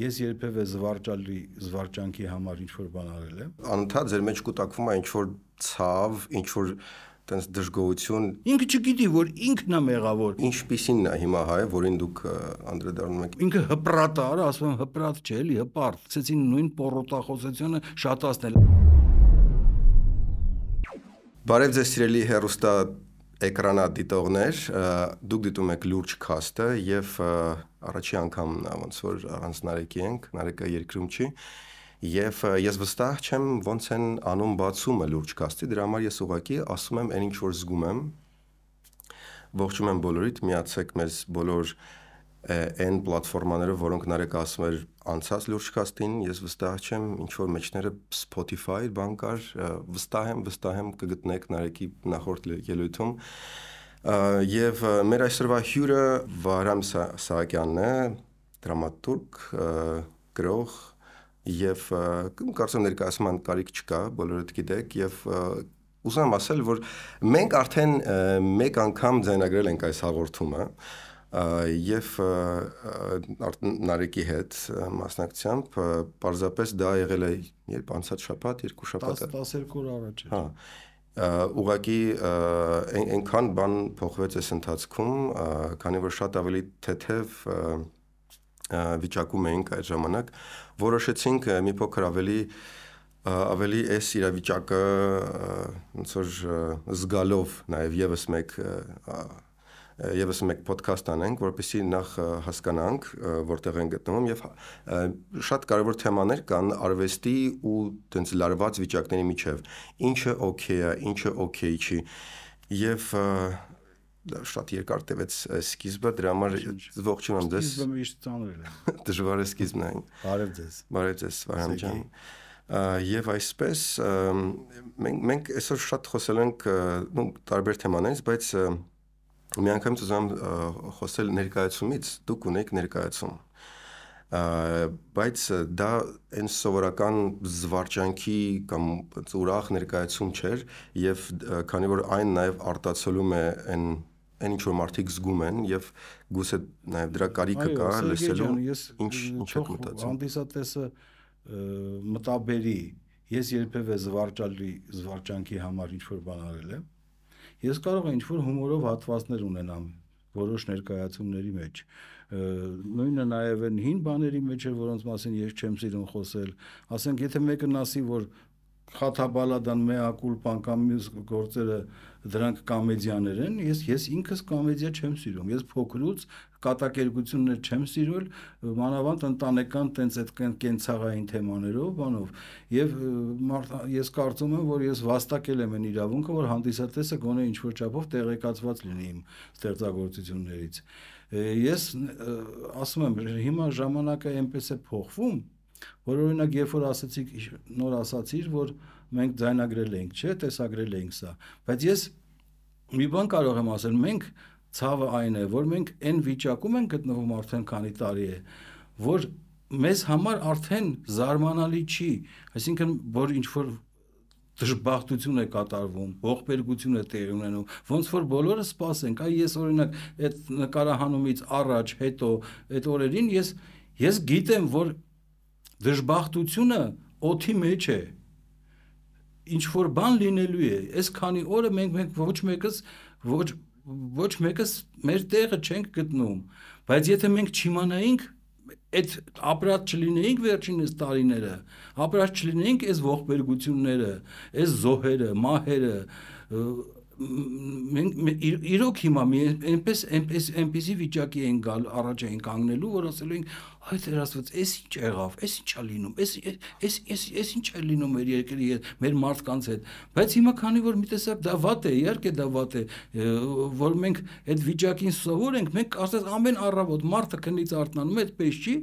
Ես երբևէ զվարճալի զվարճանքի համար ինչ որ բան արել եմ։ Անընդհատ ձեր մեջ կուտակվում է ինչ որ ցավ, ինչ որ տենց դժգոհություն։ Ինքը չգիտի, որ ինքն է մեղավոր։ Ինչպիսին է հիմա հայը, որին դուք անդրադառնում եք։ Ինքը հպրատ է, արա, ասում եմ, հպրատ չէ, էլի հպարտ։ Ցեցին նույն պորոտախոսությունը շատացնել։ Բարև ձեզ, սիրելի հերոստա էկրանադիտողներ, դուք դիտում եք լուրջ քաստը եւ առաջի անգամն է ոնց որ առանց նարեկի ենք, նարեկը երկրում չի։ Եվ ես վստահ չեմ ոնց են անում բացումը լուրջ քաստի, դրա համար ես ուղակի ասում եմ այն ինչ որ զգում եմ։ Ողջում եմ բոլորիդ, միացեք մեզ բոլոր այն պլատֆորմաներով, որոնք նարեկ ասում էր անցած լուրջ կաստին, ես վստահ չեմ, ինչ որ մեջները Spotify բան կար, վստահ եմ, վստահ եմ կգտնեք նարեկի նախորդ ելույթում եւ մեր այսօրվա հյուրը Վարամ Սահակյանն է, դրամատուրգ, գրող եւ կարծեմ ներկայացման կարիք չկա, բոլորը գիտեք եւ ուզում ասել, որ մենք արդեն մեկ անգամ ձայնագրել ենք այս հաղորդումը, հա եւ Նարեկի հետ մասնակցությամբ պարզապես դա եղել է երբ անցած շաբաթ, երկու շաբաթ 12 օր առաջ էր։ Հա ուղղակի այնքան բան փոխվեց այս ընթացքում, քանի որ շատ ավելի թեթև վիճակում էինք այդ ժամանակ, որոշեցինք մի փոքր ավելի ավելի այս իրավիճակը ոնց որ զգալով նաև եւս մեկ եւս մեկ ոդքասթ անենք, որպեսզի նախ հասկանանք, որտեղ են գտնվում եւ շատ կարեւոր թեմաներ կան արվեստի ու տենց լարված վիճակների միջև։ Ինչը օքեյ է, ինչը օքեյ չի։ Եվ շատ երկար տևեց սկիզբը, դրա համար ողջունում եմ ձեզ։ Սկիզբը միշտ ծանրել է։ Դժվար է սկիզբն այն։ Բարև ձեզ։ Բարև ձեզ, Վահան ջան։ Եվ այսպես մենք մենք այսօր շատ խոսել ենք նո տարբեր թեմաներից, բայց միանգամից ուզում խոսել ներկայացումից, դուք ունեք ներկայացում բայց դա այն սովորական զվարճանքի կամ ուրախ ներկայացում չէր եւ քանի որ այն նաեւ արտացոլում է այն այն ինչ որ մարդիկ զգում են եւ գուցե նաեւ դրա կարիքը կա լսելու ինչ ինչ է մտածում հանդիսատեսը մտաբերի ես երբևէ զվարճալի զվարճանքի համար ինչ որ բան արել եմ Ես կարող եմ ինչ-որ հումորով հատվածներ ունենամ որոշ ներկայացումների մեջ նույնը նաև են հին բաների մեջ է որոնց մասին ես չեմ սիրում խոսել ասենք եթե մեկն ասի որ խաթաբալադան մեակուլ պանկամյուս գործերը դրանք կոմեդիաներ են ես ես ինքս կոմեդիա չեմ սիրում ես փոքրուց կատակերգություններ չեմ սիրել մանավանդ ընտանեկան տենց այդ կենցաղային թեմաներով բանով եւ մարդ ես կարծում եմ որ ես վաստակել եմ այն իրավունքը որ հանդիսատեսը գոնե ինչ որ չափով տեղեկացված լինի իմ ստեղծագործություններից ես ասում եմ հիմա ժամանակը այնպես է փոխվում Որ օրինակ երբ որ ասացիք նոր ասացիր, որ մենք ձայնագրել էինք, չէ, տեսագրել էինք սա, բայց ես մի բան կարող եմ ասել, մենք ցավը այն է, որ մենք այն վիճակում ենք գտնվում արդեն քանի տարի է, որ մեզ համար արդեն զարմանալի չի, այսինքն որ ինչ որ դժբախտություն է կատարվում, ողբերգություն է տեղի ունենում։ Ոնց որ բոլորը սпасենք, այ ես օրինակ այդ նկարահանումից առաջ, հետո այդ օրերին ես ես գիտեմ, որ դժբախտությունը օթի մեջ է ինչ որ բան լինելու է այս քանի օրը մենք մենք ոչ մեկս ոչ ոչ մեկս մեր տեղը չենք գտնում բայց եթե մենք չիմանայինք այդ ապրած չլինեինք վերջինս տարիները ապրած չլինեինք այս ողբերգությունները այս զոհերը մահերը մենք իրոք հիմա մի այնպես այնպես այնպեսի վիճակի են գալ առաջ են կանգնելու որ ասելու ենք այդ հրաշված, էս ինչ եղավ, էս ինչ է լինում, էս էս էս էս ինչ է լինում մեր երկրի հետ, մեր մարդկանց հետ։ Բայց հիմա քանի որ մի տեսակ դա վատ է, իհարկե դա վատ է, որ մենք այդ վիճակին սովոր ենք, մենք կարծես ամեն առավոտ մարդը քնից արթնանում է, այդպես չի։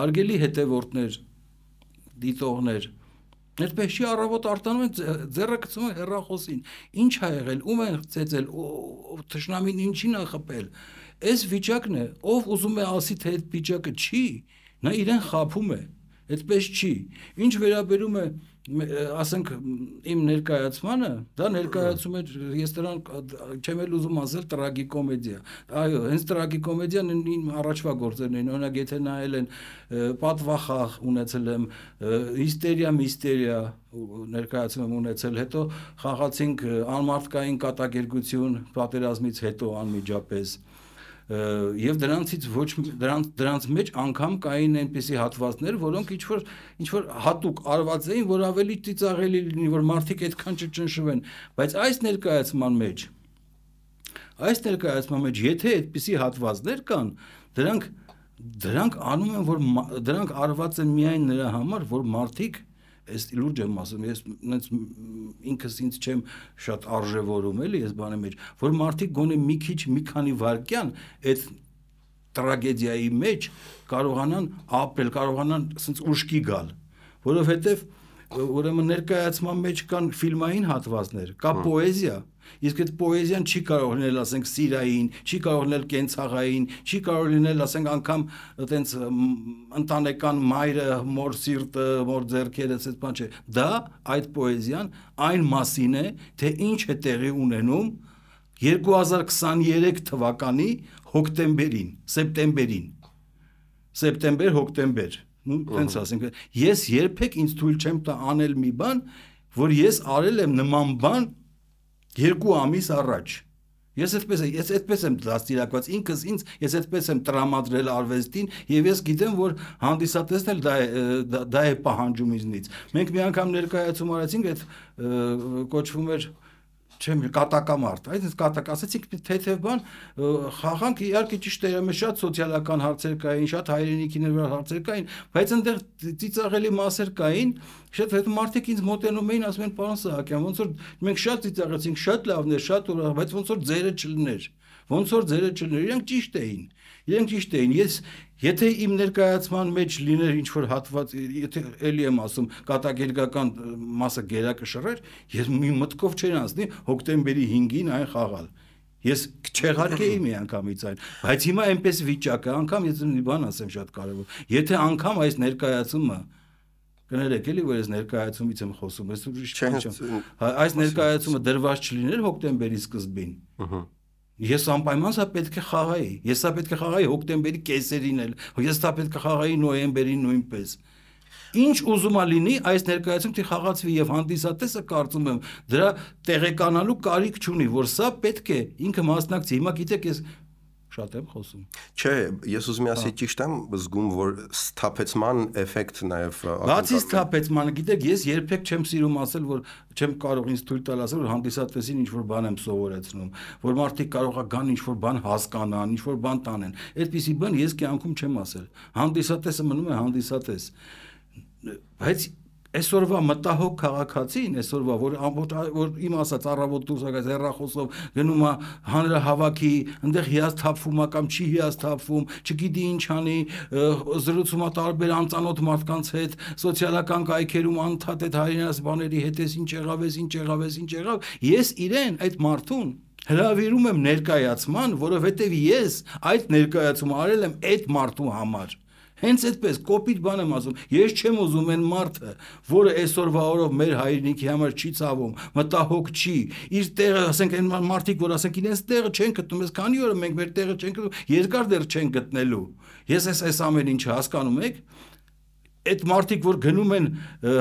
Հարգելի հետևորդներ, դիտողներ, Այդպես չի առավոտ արտանում են ձեռը գցում են հերախոսին։ Ինչ ա եղել, ում են ծեծել, թշնամին ինչին ա խփել։ Այս վիճակն է, ով ուզում է ասի, թե այդ վիճակը չի, նա իրեն խափում է։ Այդպես չի։ Ինչ վերաբերում է ասենք իմ ներկայացմանը, դա ներկայացում է ես դրան չեմ էլ ուզում ասել տրագիկոմեդիա։ Այո, հենց տրագիկոմեդիան իմ առաջվա գործերն են։ Օրինակ, եթե նայել են պատվախախ ունեցել եմ հիստերիա, միստերիա ներկայացում եմ ունեցել, հետո խաղացինք անմարդկային կատակերգություն պատերազմից հետո անմիջապես։ Ա եւ դրանցից ոչ դրանց դրանց մեջ անգամ կային այնպիսի հատվածներ, որոնք ինչ որ ինչ որ հատուկ արված էին, որ ավելի ծիծաղելի լինի, որ մարդիկ այդքան չճնշվեն, բայց այս ներկայացման մեջ այս ներկայացման մեջ եթե այդպիսի հատվածներ կան, դրանք դրանք անում են, որ դրանք արված են միայն նրա համար, որ մարդիկ ես լուրջ եմ ասում, ես նենց ինքս ինձ չեմ շատ արժևորում, էլի, ես բանի մեջ, որ մարդիկ գոնե մի քիչ, մի քանի վարքյան այդ տրագեդիայի մեջ կարողանան ապրել, կարողանան ասենց ուշքի գալ, որովհետև ուրեմն ներկայացման մեջ կան ֆիլմային հատվածներ, կա հա։ պոեզիա, հա Իսկ այդ պոեզիան չի կարող լինել, ասենք, սիրային, չի կարող լինել կենցաղային, չի կարող լինել, ասենք, անգամ այտենց ընտանեկան մայրը, մոր սիրտը, մոր ձեռքերը, այդ բան չէ։ Դա այդ պոեզիան այն մասին է, թե ինչ է տեղի ունենում 2023 թվականի հոկտեմբերին, սեպտեմբերին։ Սեպտեմբեր, հոկտեմբեր, տենց ասենք, ես երբեք ինձ թույլ չեմ տա անել մի բան, որ ես արել եմ նման բան 2 ամիս առաջ Ես այդպես եմ, ես այդպես եմ դաստիարակված ինքս ինձ, ես այդպես եմ տրամադրել արվեստին եւ ես գիտեմ, որ հանդիսատեսն էլ դա է դա, դա է պահանջում ինձնից։ Մենք մի անգամ ներկայացում արեցինք այդ կոչվում էր չեմ կատակա մարդ, այսինքն կատակ, ասեցիք թեթև բան խաղանք, իհարկե ճիշտ է, մեզ շատ սոցիալական հարցեր կային, շատ հայրենիքի ներվար հարցեր կային, բայց այնտեղ ծիծաղելի մասեր կային, շատ հետո մարդիկ ինձ մոտենում էին, ասում են, պարոն Սահակյան, ոնց որ մենք շատ ծիծաղեցինք, շատ լավն է, շատ ուրախ, բայց ոնց որ ձերը չլներ։ Ոնց որ ձերը չլներ, իրանք ճիշտ էին։ Իրենք ճիշտ էին։ Ես եթե իմ ներկայացման մեջ լիներ ինչ որ հատված, եթե էլի եմ ասում, կատակերգական մասը գերակշռեր, ես մի մտքով չեն անցնի հոկտեմբերի 5-ին այն խաղալ։ Ես չեղարկեի մի անգամից այն, բայց հիմա այնպես վիճակը, անգամ ես մի բան ասեմ շատ կարևոր։ Եթե անգամ այս ներկայացումը կներեք էլի որ ես ներկայացումից եմ խոսում, ես ուրիշ չեմ։ Այս ներկայացումը դրված չլիներ հոկտեմբերի սկզբին։ Ահա Ես անպայման սա պետք է խաղայի։ Ես սա պետք է խաղայի հոկտեմբերի կեսերին էլ, ես սա պետք է խաղայի նոյեմբերին նույնպես։ Ինչ ուզում է լինի այս ներկայացում թե խաղացվի եւ հանդիսատեսը կարծում եմ դրա տեղեկանալու կարիք չունի, որ սա պետք է ինքը մասնակցի։ Հիմա գիտեք, ես շատ եմ խոսում։ Չէ, ես ուզում եմ ասել ճիշտ եմ զգում, որ սթափեցման էֆեկտ նաև Բացի սթափեցման, գիտեք, ես երբեք չեմ սիրում ասել, որ չեմ կարող ինձ թույլ տալ ասել, որ հանդիսատեսին ինչ որ բան եմ սովորեցնում, որ մարդիկ կարողա գան ինչ որ բան հասկանան, ինչ որ բան տանեն։ Այդպիսի բան ես կյանքում չեմ ասել։ Հանդիսատեսը մնում է հանդիսատես բայց այսօրվա մտահոգ քաղաքացին, այսօրվա որ ամբողջ որ իմ ասած առավոտ դուրս եկած հերրախոսով գնում է հանրահավաքի, այնտեղ հիասթափվում է կամ չի հիասթափվում, չգիտի ինչ անի, զրուցում է տարբեր անծանոթ մարդկանց հետ, սոցիալական կայքերում անդադար այդ հայրենաս բաների հետ էս ինչ եղավ, էս ինչ եղավ, էս ինչ եղավ, ես իրեն այդ մարդուն հրավիրում եմ ներկայացման, որովհետև ես այդ ներկայացումը արել եմ այդ մարդու համար։ Հենց այդպես կոպիտ բան եմ ասում։ Ես չեմ ուզում այն մարդը, որը այսօրվա օրով մեր հայրենիքի համար չի ցավում, մտահոգ չի, իր տեղը, ասենք այն մարդիկ, որ ասենք իրենց տեղը չեն գտնում, ես քանի օրը մենք մեր տեղը չենք գտնում, երկար դեռ չեն գտնելու։ Ես այս այս ամեն ինչը հասկանում եք, այդ մարդիկ որ գնում են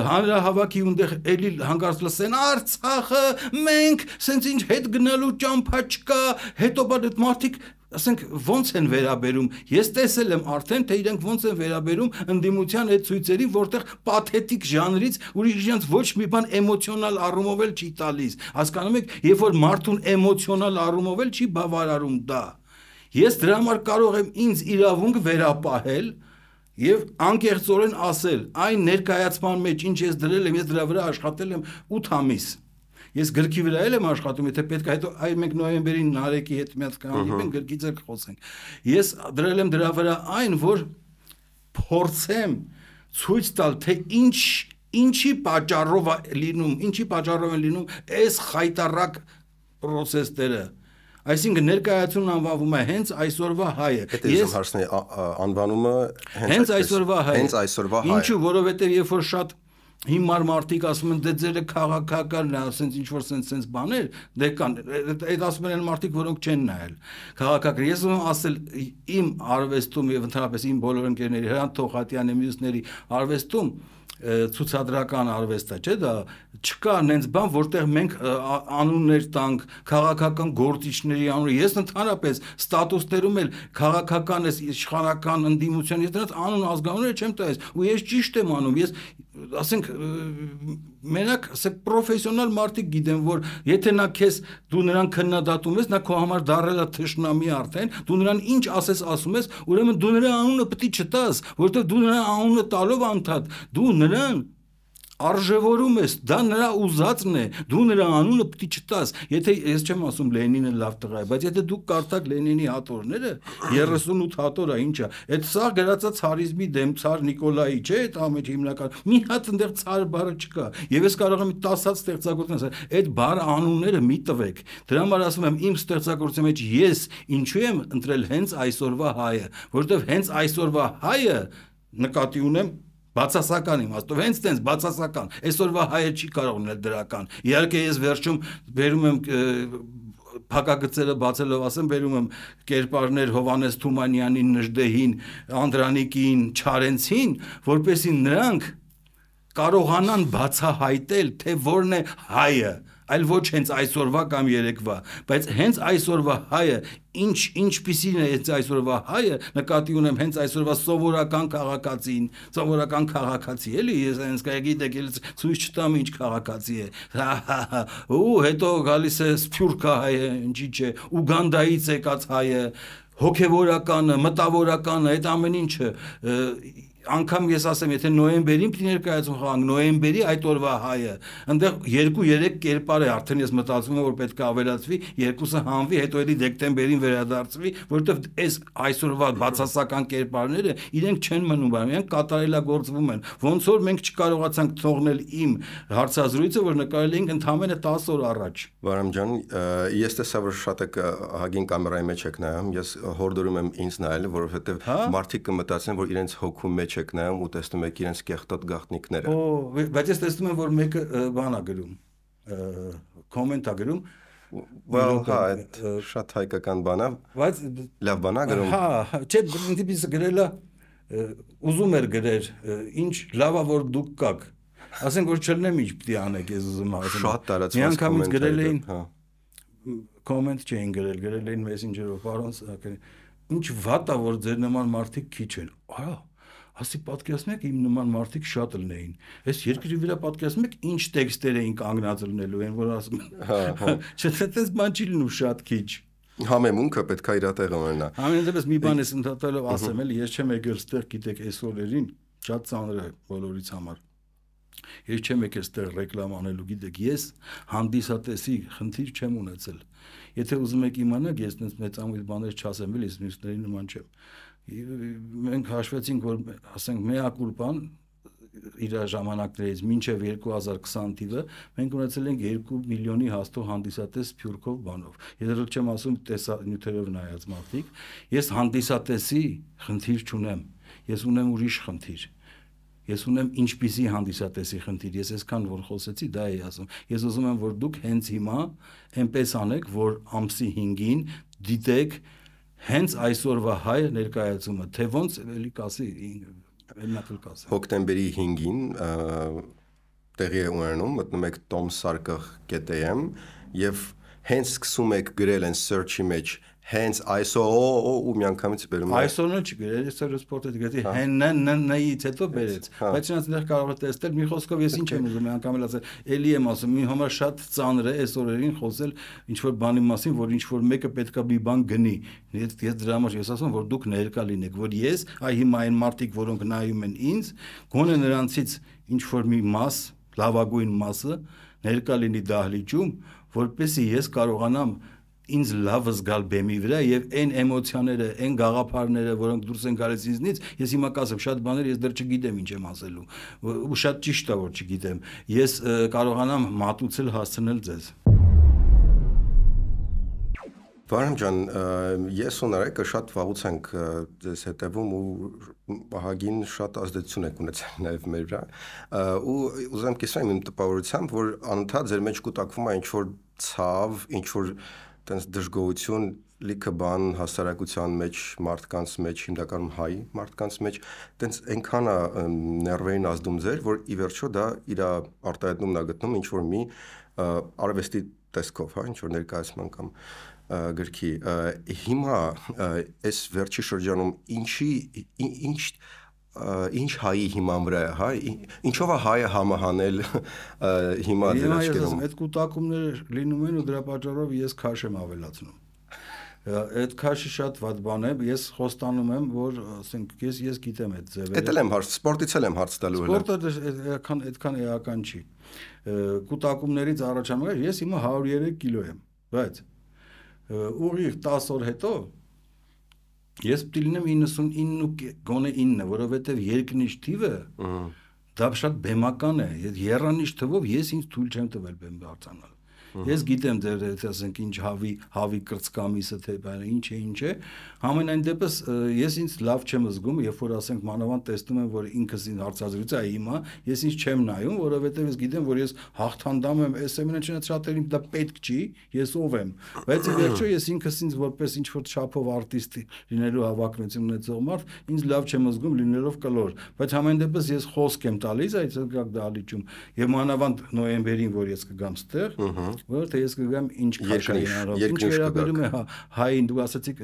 հանրահավաքի ունտեղ էլի հանգարց լսեն Արցախը մենք սենց ինչ հետ գնալու ճամփա չկա հետո բան այդ մարդիկ ասենք ո՞նց են վերաբերում։ Ես տեսել եմ արդեն, թե իրենք ո՞նց են վերաբերում ընդդիմության այդ ցույցերի, որտեղ պաթետիկ ժանրից ուրիշ իրենց ոչ մի բան էմոցիոնալ առումով էլ չի տալիս։ Հասկանում եք, երբ որ մարդուն էմոցիոնալ առումով էլ չի բավարարում դա։ Ես դրա համար կարող եմ ինձ իրավունք վերապահել, եւ անկեղծորեն ասել այն ներկայացման մեջ ինչ ես դրել եմ ես դրա վրա աշխատել եմ 8 ամիս Ես գրքի վրա էլ եմ աշխատում, եթե պետք է հետո այ մենք նոյեմբերին Նարեկի հետ միած կհանդիպենք գրքի ձեր կխոսենք։ Ես դրել եմ դրա վրա այն, որ փորձեմ ցույց տալ, թե ինչ ինչի պատճառով է լինում, ինչի պատճառով են լինում այս խայտարակ process-ները։ Այսինքն ներկայացումն անվանվում է հենց այսօրվա հայը։ Ես հարցնեի անվանումը հենց այսօրվա հայը։ Հենց այսօրվա հայը։ Ինչու, որովհետև երբ որ շատ հիմար մարդիկ ասում են դե ձերը քաղաքական է, ասենց ինչ որ սենց սենց բաներ, դե կան այդ ասում են մարդիկ, որոնք չեն նայել քաղաքական։ Ես ուզում ասել իմ արվեստում եւ ընդհանրապես իմ բոլոր ընկերների Հրանտ Թոխատյանի մյուսների արվեստում ցուցադրական արվեստը, չէ՞ դա չկա նենց բան, որտեղ մենք անուններ տանք քաղաքական գործիչների անունը։ Ես ընդհանրապես ստատուսներում էլ քաղաքական էս իշխանական ընդդիմության ես դրանց անուն ազգանունները չեմ տալիս։ Ու ես ճիշտ եմ անում, ես ասենք մենակ ասեք պրոֆեսիոնալ մարդիկ գիտեն որ եթե նա քեզ դու նրան քննադատում ես նա քո համար դառել է թշնամի արդեն դու նրան ինչ ասես ասում ես ուրեմն դու նրա անունը պետք չտաս որովհետև դու նրա անունը տալով անդադ դու նրան արժևորում ես, դա նրա ուզածն է, դու նրա անունը պիտի չտաս։ Եթե ես չեմ ասում Լենինը լավ տղա է, բայց եթե դու կարդաք Լենինի հատորները, 38 հատորա ինչա, այդ սա գրածած հարիզմի դեմ ցար Նիկոլայի, չէ՞, այդ ամեն հիմնական։ Մի հատ այնտեղ ցար բառը չկա։ Եվ ես կարող եմ 10-ած ստեղծագործներ ասել, այդ բառ անունները մի տվեք։ Դրա համար ասում եմ, իմ ստեղծագործի մեջ ես ինչու եմ ընտրել հենց այսօրվա հայը, որովհետև հենց այսօրվա հայը նկատի ունեմ Բացասական իմաստով, հենց տենց բացասական։ Այսօրվա հայը չի կարող ունել դրական։ Իհարկե ես վերջում վերում եմ փակագծերը բացելով ասեմ վերում եմ կերպարներ Հովանես Թումանյանին, Նժդեհին, Անդրանիկին, Չարենցին, որպեսին նրանք կարողանան բացահայտել, թե որն է հայը, այլ ոչ հենց այսօրվա կամ երեկվա, բայց հենց այսօրվա հայը ինչ ինչպիսին է հենց այսօրվա հայը, նկատի ունեմ հենց այսօրվա սովորական քաղաքացին, սովորական քաղաքացի, էլի ես հենց կայ գիտեք, ես ցույց չտամ ինչ քաղաքացի է։ հա, հա, հա, Ու հետո գալիս է Սփյուռքա հայը, ինչի՞ չէ, Ուգանդայից եկած հայը, հոգևորականը, մտավորականը, այդ ամեն ինչը անգամ ես ասեմ, եթե նոեմբերին ներկայացում խաղանք, հա, նոեմբերի այդ օրվա հայը, այնտեղ 2-3 կերպար է, արդեն ես մտածում եմ, որ պետք է ավելացվի, երկուսը հանվի, հետո էլի դեկտեմբերին վերադարձվի, որովհետև այս այսօրվա բացասական կերպարները իրենք չեն մնում, բայց իրենք կատարելագործվում են։ Ոնց որ մենք չկարողացանք թողնել իմ հարցազրույցը, որ նկարել էինք ընդամենը 10 օր առաջ։ Վարամ ջան, ես տեսա, որ շատ եք հագին կամերայի մեջ եք նայում, ես հորդորում եմ ինձ նայել, որովհետև հա։ մարդիկ կմտածեն, որ իրենց հոգու մեջ մեջ եք նայում ու տեսնում եք իրենց կեղտոտ գաղտնիքները։ Օ, բայց ես տեսնում եմ, որ մեկը բան է գրում, կոմենտ է գրում, Well, հա, այդ շատ հայկական բան է։ Բայց լավ բան է գրում։ Հա, հա չէ, դիպիս գրելը ուզում էր գրեր, ինչ լավա որ դուք կաք։ Ասենք որ չլնեմ ինչ պիտի անեք, ես ուզում ասեմ։ Շատ տարածված կոմենտ։ Միանգամից գրել էին, հա։ Կոմենտ չէին գրել, գրել էին Messenger-ով, պարոնս, ինչ վատա որ ձեր նման մարդիկ քիչ են։ Այո Ասի պատկերացնեք իմ նման մարդիկ շատ լնեին։ Այս երկրի վրա պատկերացնեք ինչ տեքստեր էին կանգնած լնելու են, որ ասում են։ Հա, հա։ Չէ, դες բան չի լինում շատ քիչ հա, համեմունքը պետքա իր տեղը ունենա։ Համենայնդեպս մի բան ես ընդհատելով ասեմ, էլի ես չեմ եկել ստեղ, գիտեք, այսօրերին շատ ծանր է բոլորից համար։ Ես չեմ եկել ստեղ ռեկլամ անելու, գիտեք, ես հանդիսատեսի խնդիր չեմ ունեցել։ Եթե ուզում եք իմանալ, ես այնպես մեծ ամուր բաներ չասեմ, էլի ես մյուսների նման չեմ մենք հաշվեցինք որ ասենք մեա կուլպան իր ժամանակներից մինչև 2020 թիվը մենք ունեցել ենք 2 միլիոնի հաստո հանդիսատես փյուրքով բանով։ Եզրոք չեմ ասում տեսա նյութերով նայած մարդիկ, ես հանդիսատեսի խնդիր չունեմ։ Ես ունեմ ուրիշ խնդիր։ Ես ունեմ ինչպիսի հանդիսատեսի խնդիր։ Ես այսքան որ խոսեցի, դա էի ասում։ Ես ուզում եմ որ դուք հենց հիմա այնպես անեք, որ ամսի 5-ին դիտեք հենց այսօրվա հայ ներկայացումը, թե ոնց էլի կասի, ելնակել կասի։ Հոկտեմբերի 5-ին տեղի է ունենում, մտնում եք tomsarkagh.am եւ հենց սկսում եք գրել այն search-ի մեջ հենց այսօր ու միանգամից բերում է։ Այսօրն էլ չգրել, այսօր հա։ սպորտը գրեցի հեննննից հետո բերեց։ հա։ Բայց իրանց դեռ կարող է տեսնել, մի խոսքով ես ինչ եմ ուզում անգամ էլ ասել, էլի եմ ասում, մի համար շատ ծանր է այս օրերին խոսել ինչ որ բանի մասին, որ ինչ որ մեկը պետքա մի բան գնի։ Ես ես դրա համար ես ասում որ դուք ներկա լինեք, որ ես, այ հիմա այն մարդիկ, որոնք նայում են ինձ, գոնե նրանցից ինչ որ մի մաս, լավագույն մասը ներկա լինի դահլիճում, որպեսզի ես կարողանամ ինձ լավ զգալ բեմի վրա եւ այն էմոցիաները, այն գաղափարները, որոնք դուրս են գալիս ինձնից, ես հիմա կասեմ, շատ բաներ ես դեռ չգիտեմ ինչ եմ ասելու։ Ու շատ ճիշտ է, որ չգիտեմ։ Ես կարողանամ մատուցել հասցնել ձեզ։ Վարամ ջան, ես ու նարեկը շատ վաղուց ենք ձեզ հետևում ու պահագին շատ ազդեցություն եք ունեցել նաև մեր վրա։ Ու ուզեմ կիսեմ իմ տպավորությամբ, որ անընդհատ ձեր մեջ կուտակվում է ինչ-որ ցավ, ինչ-որ տենց դժգոհություն լիքը բան հասարակության մեջ, մարդկանց մեջ, հիմնականում հայ մարդկանց մեջ, տենց այնքան է ներվերին ազդում ձեր, որ ի վերջո դա իր արտահայտումն է գտնում ինչ որ մի արվեստի տեսքով, հա, ինչ որ ներկայացման կամ գրքի։ Հիմա այս վերջի շրջանում ինչի ինչ ինչ հայի հիման վրա է, հա, ինչով է հայը համահանել հիմա դրա աչքերում։ Այդ կուտակումները լինում են ու դրա պատճառով ես քաշ եմ ավելացնում։ Այդ քաշը շատ ված բան է, ես խոստանում եմ, որ ասենք ես ես գիտեմ այդ ձևերը։ Էդել եմ հարց, սպորտից էլ եմ հարց տալու էլ։ Սպորտը այդքան այդքան էական չի։ Կուտակումներից առաջանում է, ես հիմա 103 կիլո եմ, բայց ուղիղ 10 օր հետո Ես պետք է լինեմ 99 գոնե 9, որովհետև երկնիշ թիվը դա շատ բեմական է։ Երանիշ թվով ես ինձ թույլ չեմ տվել բեմ դարձանալ։ Ես գիտեմ դեր եթե ասենք ինչ հավի հավի կրծկամիսը թե բանը ինչ է ինչ է։ Համենայն դեպս ես ինձ լավ չեմ զգում, երբ որ ասենք մանավանդ տեսնում եմ որ ինքս ինձ հարցազրույց է հիմա, ես ինձ չեմ նայում, որովհետև ես գիտեմ որ ես հաղթանդամ եմ, ես ամենը չնա շատերին դա պետք չի, ես ով եմ։ Բայց ի վերջո ես ինքս ինձ որպես ինչ որ չափով արտիստ լինելու հավակնություն ունեցող մարդ ինձ լավ չեմ զգում լինելով կլոր, բայց ամեն դեպս ես խոսք եմ տալիս այդ ցանկակ դալիճում եւ մանավանդ նոեմբերին որ ես կգամ ստեղ Ահա։ Որտե ես կգամ ինչ քաշայի առավ։ Ինչ վերաբերում է հա- հային դու ասացիք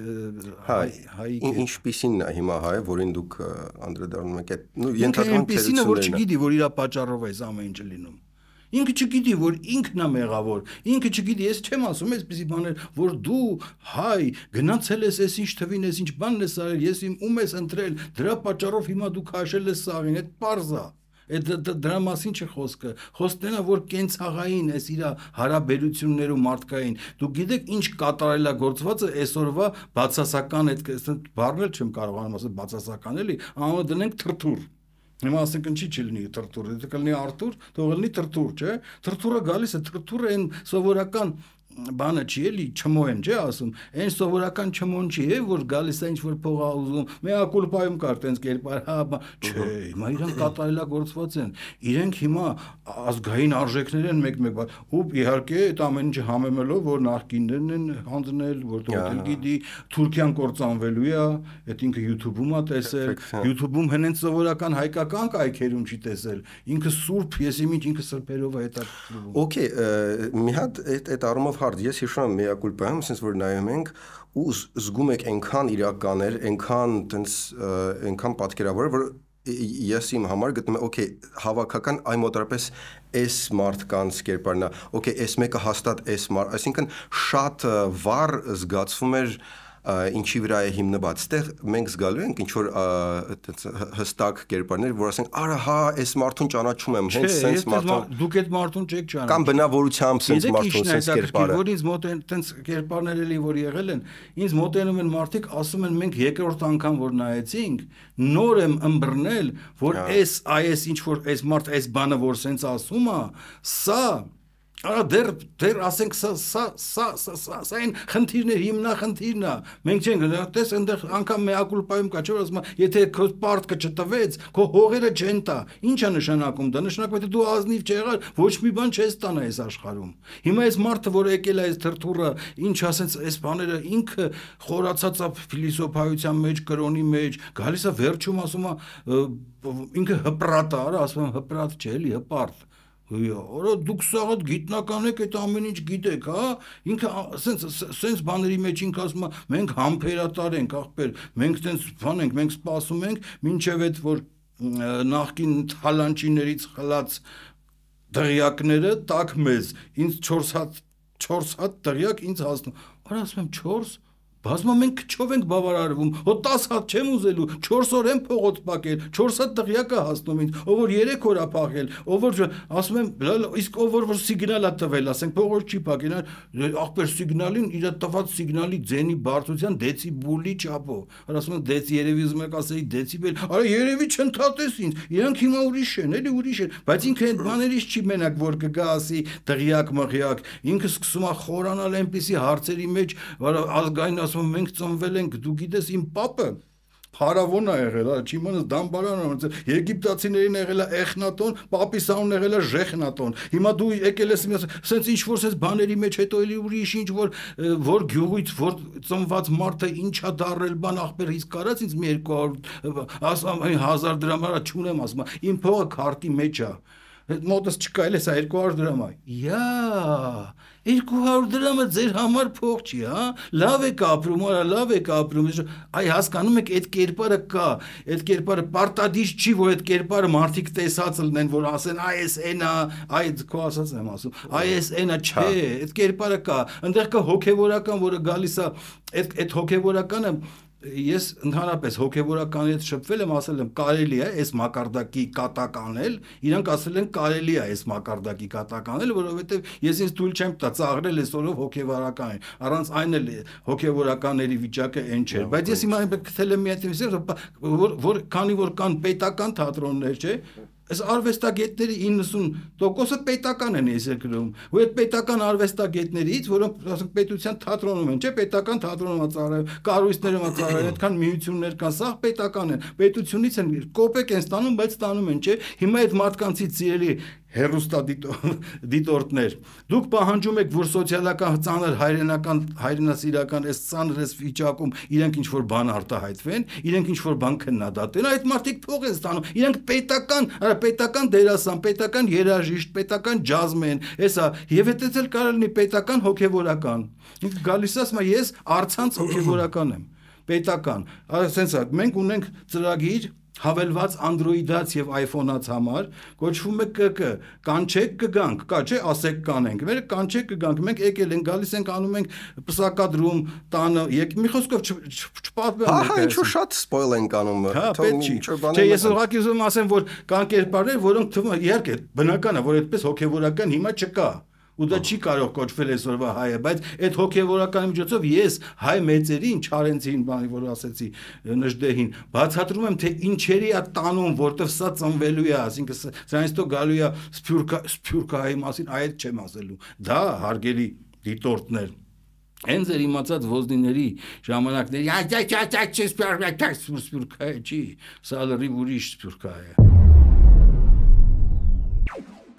հայ հայի ինչպիսին է հիմա հայը, որին դուք անդրադառնում եք այդ նո ենթադրում թե ինչպիսին է որ չգիտի որ իր պատճառով է ամեն ինչը լինում։ Ինքը չգիտի, որ ինքն է մեղավոր։ Ինքը չգիտի, ես չեմ ասում այսպիսի բաներ, որ դու հայ գնացել ես, ես ինչ թվին ես, ինչ բանն ես արել, ես իմ ում ես ընտրել, դրա պատճառով հիմա դու քաշել ես սաղին, այդ parza է Այդ դրա մասին չէ խոսքը։ Խոսքն է որ կենցաղային էս իր հարաբերություններում մարդկային։ Դու գիտեք ինչ կատարելա գործվածը այսօրվա բացասական այդ այսինքն բառնել չեմ կարողանում ասել բացասական էլի, անունը դնենք թրթուր։ Հիմա ասենք ինչի՞ չլինի թրթուր, դա կլինի Արթուր, թող լինի թրթուր, չէ՞։ Թրթուրը գալիս է, թրթուրը այն սովորական բանը չի էլի չմո են չէ ասում այն սովորական չմոն չի է որ գալիս է ինչ որ փողա ուզում մեա կուլպայում կար տենց կերպար հա չէ հիմա իրենք կատարելա գործված են իրենք հիմա ազգային արժեքներ են մեկ-մեկ ու իհարկե այդ ամեն ինչը համեմելով որ նախկիններն են հանձնել որ դոդել գիտի Թուրքիան կործանվելու է այդ ինքը YouTube-ում է տեսել YouTube-ում հենց սովորական հայկական կայքերում չի տեսել ինքը սուրբ եսիմինչ ինքը սրբերով է հետաքրքրվում Okay մի հատ այդ այդ առումով հարդ, ես հիշում եմ միակուլպա եմ, ասես որ նայում ենք ու զգում եք այնքան իրականներ, այնքան տենց այնքան պատկերավոր, որ ես իմ համար գտնում եմ օքեյ հավաքական այ մոտարպես այս մարդկանց կերպարնա օքեյ այս մեկը հաստատ այս մարդ այսինքն շատ վառ զգացվում էր և, ինչի վրա է հիմնված։ Ստեղ մենք զգալու ենք ինչ որ այդպես հստակ կերպարներ, որ ասենք, «Արա հա, այս մարդուն ճանաչում եմ, հենց սենց մարդուն»։ Դուք այդ մարդուն չեք ճանաչում։ Կամ բնավորությամբ սենց մարդուն սենց կերպարը։ Որ ինձ մոտ են այդպես կերպարներ էլի որ եղել են, ինձ մոտենում են մարդիկ, ասում են, «Մենք երկրորդ անգամ որ նայեցինք, նոր եմ ըմբռնել, որ այս հա։ այս ինչ որ այս մարդ այս բանը որ սենց ասում է, սա Արա դեր դեր ասենք սա սա սա սա սա այն խնդիրն է հիմնախնդիրն է։ Մենք չենք դες հա, այնտեղ անգամ մեակուլպայում կա, չէ՞ ասում, եթե քո պարտքը չտվեց, քո հողերը չեն տա։ Ինչ է նշանակում դա։ Նշանակում է դու ազնիվ չեղար, ոչ մի բան չես տանա այս աշխարհում։ Հիմա այս մարդը, որ եկել է այս թրթուրը, ինչ ասենց այս բաները ինքը խորացած է ֆիլիսոփայության մեջ, կրոնի մեջ, գալիս է վերջում ասում է ինքը հպրատ է, արա ասում հպրատ չէ, էլի հպարտ։ Որա դուք սաղդ գիտնական եք, այդ ամեն ինչ գիտեք, հա? Ինքը սենց սենց բաների մեջ ինքը ասում է, մենք համբերատար ենք, ախպեր, մենք սենց բան ենք, մենք սպասում ենք, ինչև այդ որ նախքին թալանչիներից խլած դղյակները տակ մեզ, ինձ 4 հատ 4 հատ դղյակ ինձ հասնում։ Որա ասում եմ 4 Բազմա մենք քչով ենք բավարարվում։ Հո 10 հատ չեմ ուզելու, 4 օր եմ փողոց փակել, 4 հատ տղյակը հասնում ինձ, ով որ 3 օր ա փախել, ով որ ասում եմ, իսկ ով որ որ սիգնալ ա տվել, ասենք փողոց չի փակել, ախպեր սիգնալին իր տված սիգնալի ձենի բարձրության դեցիբուլի չափով։ Հա ասում եմ դեցի երևի ուզում եք ասել դեցիբել, արա երևի չընդհատես ինձ։ Իրանք հիմա ուրիշ են, էլի ուրիշ են, բայց ինքը այդ բաներից չի մենակ որ կգա ասի տղյակ մղյակ, ինքը սկսում ա խորանալ այնպիսի հարցերի մեջ, որ ազգային աս ասում մենք ծնվել ենք, դու գիտես իմ papը Փարավոն է եղել, հա, չի մնաց դամբարանը, եգիպտացիներին եղել է Էխնատոն, Պապիսանն եղել է Ժեխնատոն։ Հիմա դու եկել ես միած, սենց ինչ որ սենց բաների մեջ հետո էլի ուրիշ ինչ որ որ գյուղից որ ծնված մարդը ինչա դարրել բան ախպեր իսկ կարած ինձ 200 ասում 1000 դրամ արա չունեմ ասում։ Իմ փողը քարտի մեջ է։ Մոտս չկա էլ էս 200 դրամ է։ Յա 200 դրամը ձեր համար փող չի, հա։ Լավ եք ապրում, արա լավ եք ապրում։ Այ հասկանում եք, այդ կերպարը կա, այդ կերպարը պարտադիր չի, որ այդ կերպարը մարդիկ տեսած լինեն, որ ասեն, այ էս էնա, այ քո ասածն եմ ասում։ Այ էս էնա չէ, այդ կերպարը կա։ Այնտեղ կա հոգեվորական, որը գալիս է այդ այդ հոգեվորականը ես ընդհանրապես հոգեվորականի հետ շփվել եմ, ասել եմ, կարելի է այս մակարդակի կատականել, իրանք ասել են կարելի է այս մակարդակի կատականել, որովհետև ես ինձ թույլ չեմ տա ծաղրել այսօրով հոգեվորականին։ Առանց այն էլ հոգեվորականների վիճակը այն չէր, բայց ես հիմա գտել եմ մի հատ ինչ որ որ քանի որ կան պետական թատրոններ, չէ, այս արվեստագետների 90%-ը պետական են այսեր գրում։ Ու այդ պետական արվեստագետներից, որոնք ասենք պետության թատրոնում են, չէ՞, պետական թատրոնում ածարել, կառույցներում ածարել, այդքան միություններ կան, սա պետական են։ Պետությունից են կոպեկ են ստանում, բայց ստանում են, չէ՞։ Հիմա այդ մարդկանցից սիրելի հերոստադիտորդներ։ Դուք պահանջում եք, որ սոցիալական ծանր հայրենական հայրենասիրական այս ծանր այս վիճակում իրենք ինչ որ բան արտահայտվեն, իրենք ինչ որ բան քննադատեն, այդ մարդիկ փող են ստանում։ Իրենք պետական, պետական դերասան, պետական երաժիշտ, պետական ջազմեն, էսա, եւ հետեც էլ կարող լինի պետական հոգեվորական։ Գալիս ասում ես արցանց հոգեվորական եմ պետական։ Այսինքն մենք ունենք ծրագիր հավելված Android-ած եւ iPhone-ած համար կոչվում է ԿԿ։ Կանչեք կգանք, կա չէ, ասեք կանենք։ Մեր կանչեք կգանք, մենք եկել ենք, գալիս ենք, անում ենք պսակադրում, տանը, եկ մի խոսքով չպատմեմ։ Ահա հա, ինչու շատ սպոյլ ենք անում։ հա, Թող ինչ բան։ Չէ, ես ուղղակի ուզում ասեմ, որ կան կերպարներ, որոնք թվում է, իհարկե, բնական է, որ այդպես հոգեվորական հիմա չկա։ Ա ու դա չի կարող կոչվել այսօրվա հայը, բայց այդ հոգևորական միջոցով ես հայ մեծերին, Չարենցին, բանի որ ասեցի, Նժդեհին, բացատրում եմ թե ինչերի է տանում, որտեվ սա ծնվելու է, ասինքն սրանից հետո գալու է սփյուրքա սփյուրքայի մասին, այդ չեմ ասելու։ Դա հարգելի դիտորդներ Հենց էր իմացած ոզնիների ժամանակների այ այ այ այ սպյուրքա չի, սա լրիվ ուրիշ սպյուրքա է։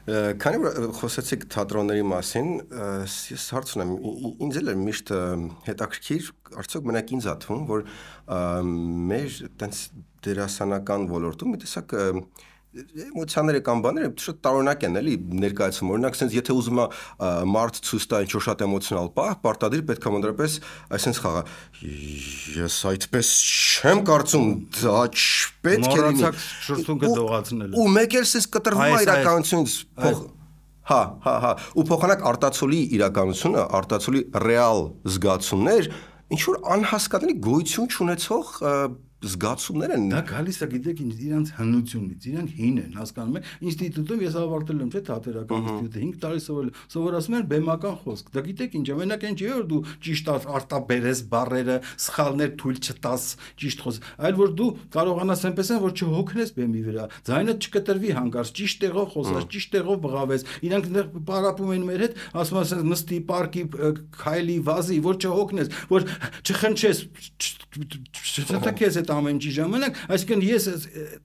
Քանի որ խոսեցիք թատրոնների մասին, ես հարցնեմ, ինձ էլ միշտ հետաքրքիր, արդյոք մենակ ինձ աթվում, որ մեր տենց դերասանական ոլորտում մի տեսակ էմոցիաները կամ բաները շատ տարօրինակ են, էլի ներկայացում։ Օրինակ, ասենց եթե ուզում է մարդ ցույց տա ինչ-որ շատ էմոցիոնալ պահ, պարտադիր պետք է մոդրապես այսպես խաղա։ Ես այդպես չեմ կարծում, դա չպետք է լինի։ Մոռացած շրթունքը դողացնել։ Ու մեկ էլ ասես կտրվում է իրականությունից փող։ Հա, հա, հա։ Ու փոխանակ արտացոլի իրականությունը, արտացոլի ռեալ զգացումներ ինչ որ անհասկանալի գոյություն չունեցող զգացումներ են։ Դա գալիս է, գիտեք, իրանց հնությունից, իրանք հին են, հասկանում եք։ Ինստիտուտում ես ավարտել եմ, չէ՞, թատերական ինստիտուտը 5 տարի սովորել։ Սովորացում են բեմական խոսք։ Դա գիտեք ինչ, ամենակ այն չի որ դու ճիշտ արտաբերես բարերը, սխալներ թույլ չտաս, ճիշտ խոս, այլ որ դու կարողանաս այնպես են, որ չհոգնես բեմի վրա, ձայնը չկտրվի հանգարց, ճիշտ տեղով խոսաս, ճիշտ տեղով բղավես։ Իրանք դեռ պարապում են մեր հետ, ասում են նստի պարկի քայլի վազի, որ չհոգնես, որ չխնչես, չթեքես այդ ամեն ինչի ժամանակ, այսինքն ես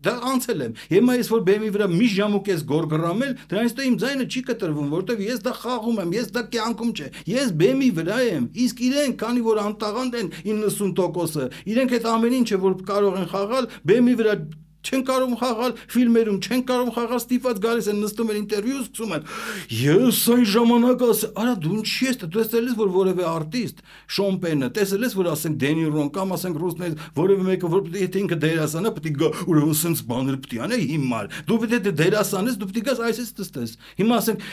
դա անցել եմ։ Հիմա ես որ բեմի վրա մի ժամուկ ես գորգռամել, դրանից հետո դե իմ ձայնը չի կտրվում, որովհետև ես դա խաղում եմ, ես դա կյանքում չէ։ Ես բեմի վրա եմ, իսկ իրեն, քանի որ անտաղանդ են 90%-ը, իրենք այդ ամեն ինչը որ կարող են խաղալ, բեմի վրա չեն կարող խաղալ ֆիլմերում, չեն կարող խաղալ ստիպված գալիս են նստում են ինտերվյու սկսում են։ Ես այն ժամանակ ասա, արա դու ինչի ես, դու տեսել ես որ որևէ արտիստ, Շոմպենը, տեսել ես որ ասենք Դենիրոն կամ ասենք ռուսներից որևէ մեկը որ պետք է եթե ինքը դերասան է, պետք է գա ուրեմն սենց բաներ պետք է անի հիմար։ Դու պետք է դերասան ես, դու պետք է գաս այս էս տեստես։ Հիմա ասենք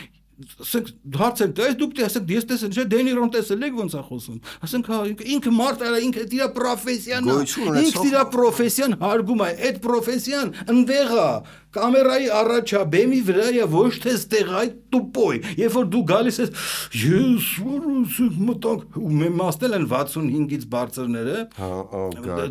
ասենք հարց եմ տես «Դե դուք տեսեք ես տեսել չէ դենիրոն տեսել եք ոնց է խոսում ասենք հա ինքը մարդ արա ինքը իր պրոֆեսիան ինքը իր պրոֆեսիան հարգում է այդ պրոֆեսիան ընդեղ է Կամերայի առաջա բեմի վրա է ոչ թե ստեղ այդ տուպոյ։ Երբ որ դու գալիս ես, ես որսիկ մտանք ու մեմաստել են 65-ից բարձրները։ Հա, օ,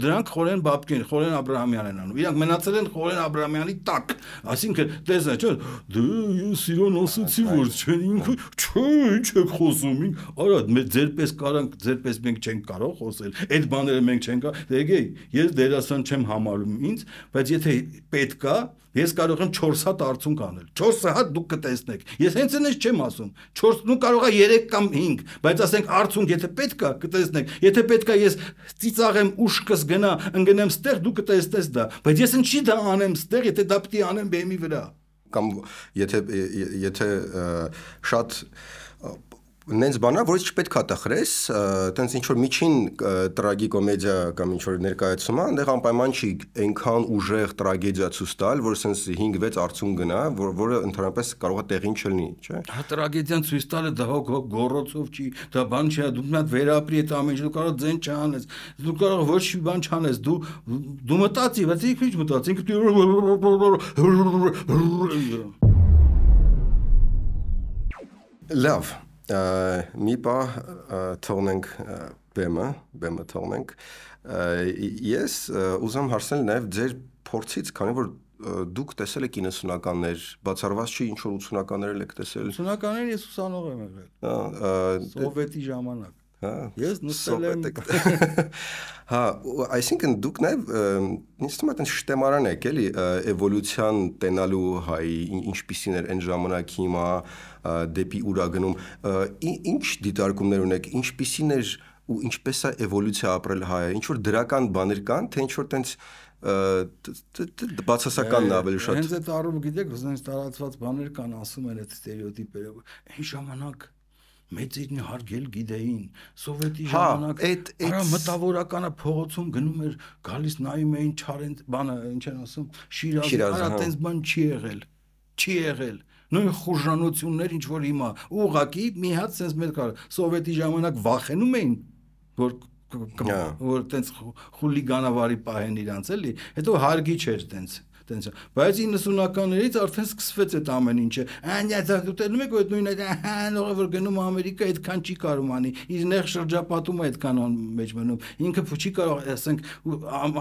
դրանք Խորեն Բաբկին, Խորեն Աբրահամյանն են անում։ Իրանք մնացել են Խորեն Աբրահամյանի տակ։ Այսինքն, տեսա, չէ՞, դու «Դե, ես իրան ասացի, որ չեն ինքը, չէ, ինչ եք խոսում։ Արա, մեր ձերպես կարանք, ձերպես մենք չենք կարող խոսել։ Այդ բաները մենք չենք կարող։ Դե գեի, ես դերասան չեմ համարում ինձ, բայց եթե պետքա Ես կարող եմ 4 հատ արցունք անել։ 4 հատ դուք կտեսնեք։ Ես հենց այնպես չեմ ասում։ 4-ն ու կարող է 3 կամ 5, բայց ասենք արցունք, եթե պետք է, կտեսնեք։ Եթե պետք է ես ծիծաղեմ ուշքս գնա, ընգնեմ ստեղ, դու կտեսնես դա։ Բայց ես ինչի դա անեմ ստեղ, եթե դա պիտի անեմ բեմի վրա կամ եթե եթե շատ նենց բանա, որից չպետք է տխրես, այտենց ինչ որ միջին տրագիկոմեդիա կամ ինչ որ ներկայացումը, այնտեղ անպայման չի այնքան ուժեղ տրագեդիա ցույց տալ, որ ասենց 5-6 արցուն գնա, որ որը ընդհանրապես կարող է տեղին չլինի, չէ՞։ Հա տրագեդիան ցույց տալը դա հոգ գորոցով չի, դա բան չի, հա, դու մնա վերապրի այդ ամեն ինչը, դու կարող ձեն չանես, դու կարող ոչ մի բան չանես, դու դու մտածի, բայց ինքը ինչ մտածի, ինքը Լավ, մի բա թողնենք բեմը, բեմը թողնենք։ Ես ուզեմ հարցնել նաև ձեր փորձից, քանի որ դուք տեսել եք 90-ականներ, բացառված չի ինչ որ 80-ականներ եք տեսել։ 80-ականներ ես ուսանող եմ եղել։ Հա, սովետի ժամանակ։ Հա։ Ես նստել եմ։ Հա, այսինքն դուք նաև ինձ թվում է այդպես շտեմարան եք, էլի, էվոլյուցիան տենալու հայ ինչպիսին էր այն ժամանակ հիմա, դեպի ուրագնում։ Ինչ դիտարկումներ ունեք, ինչպիսին էր ու ինչպես է էվոլյուցիա ապրել հայը։ Ինչ որ դրական բաներ կան, թե ինչ որ տենց բացասականն ավելի շատ։ Հենց այդ առումով գիտեք, հենց տարածված բաներ կան, ասում են այդ ստերեոտիպերը։ Այն ժամանակ մեծերն հարգել գիտեին սովետի հա, ժամանակ այդ այդ մտավորականը փողոցում գնում էր գալիս նայում էին չարեն բանը ինչ են ասում շիրազը արա հա։ տենց բան չի եղել չի եղել նույն խոժանություններ ինչ որ հիմա ուղակի մի հատ sense մեր կար սովետի ժամանակ վախենում էին որ որ տենց խուլիգանավարի պահեն իրանց էլի հետո հարգի չէր տենց տենց։ Բայց 90-ականներից արդեն սկսվեց այդ ամեն ինչը։ Այնյացակտելում եք այդ նույն այդ նորը որ գնում Ամերիկա այդքան չի կարող անի։ Իր նեղ շրջապատում է այդքան մեջ մնում։ Ինքը փուչի կարող, ասենք,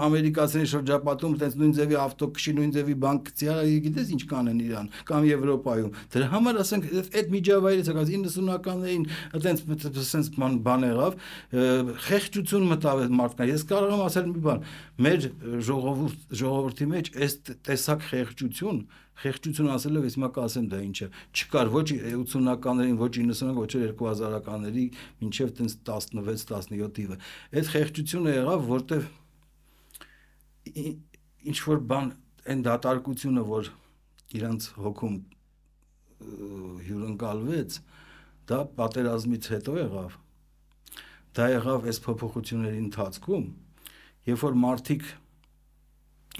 ամերիկացիների շրջապատում տենց նույն ձևի ավտո քշի, նույն ձևի բանկ քցի, գիտես ինչ կանեն Իրան կամ Եվրոպայում։ Դրա համար ասենք այդ միջավայրից ակած 90-ականներին այտենց այտենց բան եղավ, խեղճություն մտավ այդ մարդկանց։ Ես կարող եմ ասել մի բան, մեր ժողովուրդ ժողովրդի մեջ այս տեսակ խեղճություն, խեղճություն ասելով ես հիմա կասեմ դա ինչը, չկար ոչ 80-ականներին, ոչ 90-ականներին, ոչ 2000-ականների, մինչև տենց 16-17 տիվը։ Այդ խեղճությունը եղավ, որտեվ ինչ որ բան այն դատարկությունը, որ իրանց հոգում հյուրընկալվեց, դա պատերազմից հետո եղավ։ Դա եղավ այս փոփոխությունների ընթացքում, Երբ որ մարդիկ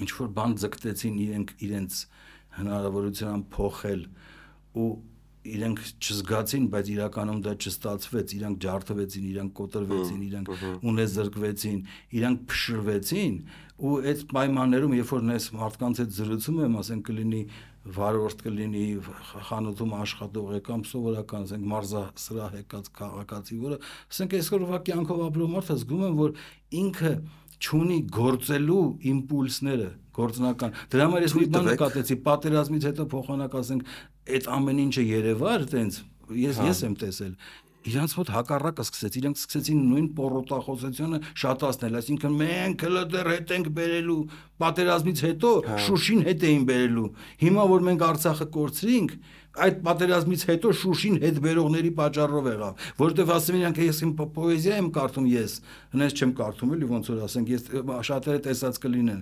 ինչ որ բան ձգտեցին իրենք իրենց հնարավորության փոխել ու իրենք չզգացին, բայց իրականում դա չստացվեց, իրենք ջարդվեցին, իրենք կոտրվեցին, իրենք ունեզրկվեցին, իրենք փշրվեցին ու այդ պայմաններում երբ որ ես մարդկանց հետ զրուցում եմ, ասենք կլինի վարորդ կլինի խանութում աշխատող է կամ սովորական, ասենք մարզասրահ եկած քաղաքացի, որը ասենք այսօր ուղղակի անքով ապրող մարդը զգում է, որ ինքը չունի գործելու իմպուլսները գործնական։ Դրա համար ես մի բան նկատեցի, պատերազմից հետո փոխանակ ասենք, այդ ամեն ինչը Երևար, տենց ես ես հա։ եմ տեսել իրանց մոտ հակառակը սկսեց, իրանք սկսեցին նույն պորոտախոսությունը շատացնել, այսինքն մենք հլը դեռ հետ ենք բերելու, պատերազմից հետո հա։ Շուշին հետ էին բերելու։ Հիմա որ մենք Արցախը կորցրինք, այդ պատերազմից հետո Շուշին հետ վերողների պատճառով եղավ, որովհետև ասում էին, ես իմ պոեզիա եմ կարդում ես, հենց չեմ կարդում էլի ոնց որ ասենք, ես շատերը տեսած կլինեն,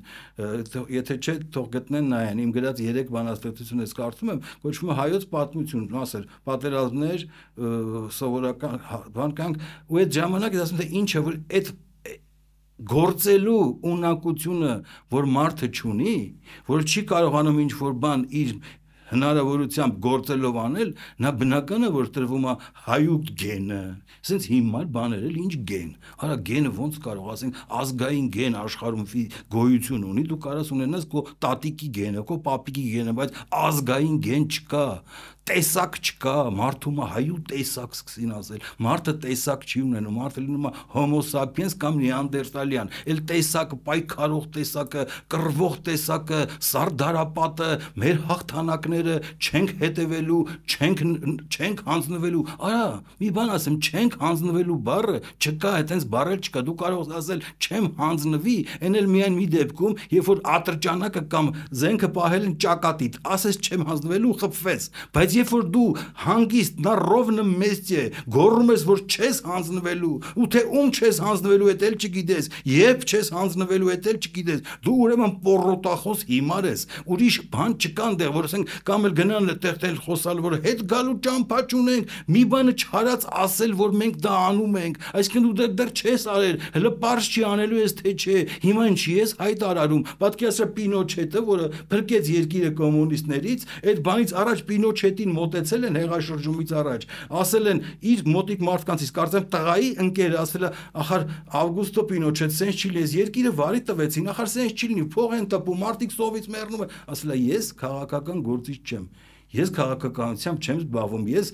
եթե չէ թող գտնեն նայեն, իմ գրած 3 բանաստեղծություն ես կարդում եմ, կոչվում է հայոց պատմություն, մասը պատերազմներ, սովորական հա, բանկանք, ու այդ ժամանակ ես ասում եմ, թե «Դե ինչ է որ այդ գործելու ունակությունը, որ մարդը ճունի, որ չի կարողանում ինչ որ բան իր հնարավորությամբ գործելով անել, նա բնական է որ տրվում է հայուտ գենը։ Սենց հիմա բաներ էլ ինչ գեն։ Արա գենը ոնց կարող, ասենք, ազգային գեն աշխարհում գոյություն ունի, դու կարաս ունենաս քո տատիկի գենը, քո պապիկի գենը, բայց ազգային գեն չկա տեսակ չկա, մարդումը հայու տեսակ սկսին ասել։ Մարդը տեսակ չի ունենում, մարդը լինում է homo sapiens կամ neanderthalian։ Էլ տեսակը, պայքարող տեսակը, կռվող տեսակը, սարդարապատը, մեր հաղթանակները չենք հետևելու, չենք չենք հանձնվելու։ Արա, մի բան ասեմ, չենք հանձնվելու բառը չկա, այտենց բառը չկա։ Դու կարող ես ասել չեմ հանձնվի, այն էլ միայն մի դեպքում, երբ որ ատրճանակը կամ զենքը պահել են ճակատիդ, ասես չեմ հանձնվելու, խփվես։ Բայց Բայց երբ որ դու հանգիստ նա ровно месте գոռում ես, որ չես հանձնվելու, ու թե ում չես հանձնվելու, դա էլ չգիտես, երբ չես հանձնվելու, դա էլ չգիտես, դու ուրեմն պորոտախոս հիմար ես, ուրիշ բան չկա այնտեղ, որ ասենք կամ էլ գնան այդտեղ տել խոսալ, որ հետ գալու ճամփա չունենք, մի բանը չարած ասել, որ մենք դա անում ենք, այսինքն դու դեռ չես արել, հələ པարզ չի անելու ես թե չէ, հիմա ինչի ես հայտարարում, պատկերացրա Պինոչետը, որը փրկեց երկիրը կոմունիստներից, այդ բանից առաջ Պինոչետի մեկին մտեցել են հեղաշրջումից առաջ, ասել են իր մոտիկ մարդկանցից, կարծեմ տղայի ընկերը ասել է, ախար Ավգուստո Պինոչետ sense չի լեզ երկիրը վարի տվեցին, ախար sense չի լինի, փող են տպում, մարդիկ սովից մեռնում են, ասել է ես քաղաքական գործիչ չեմ։ Ես քաղաքականությամբ չեմ զբաղվում, ես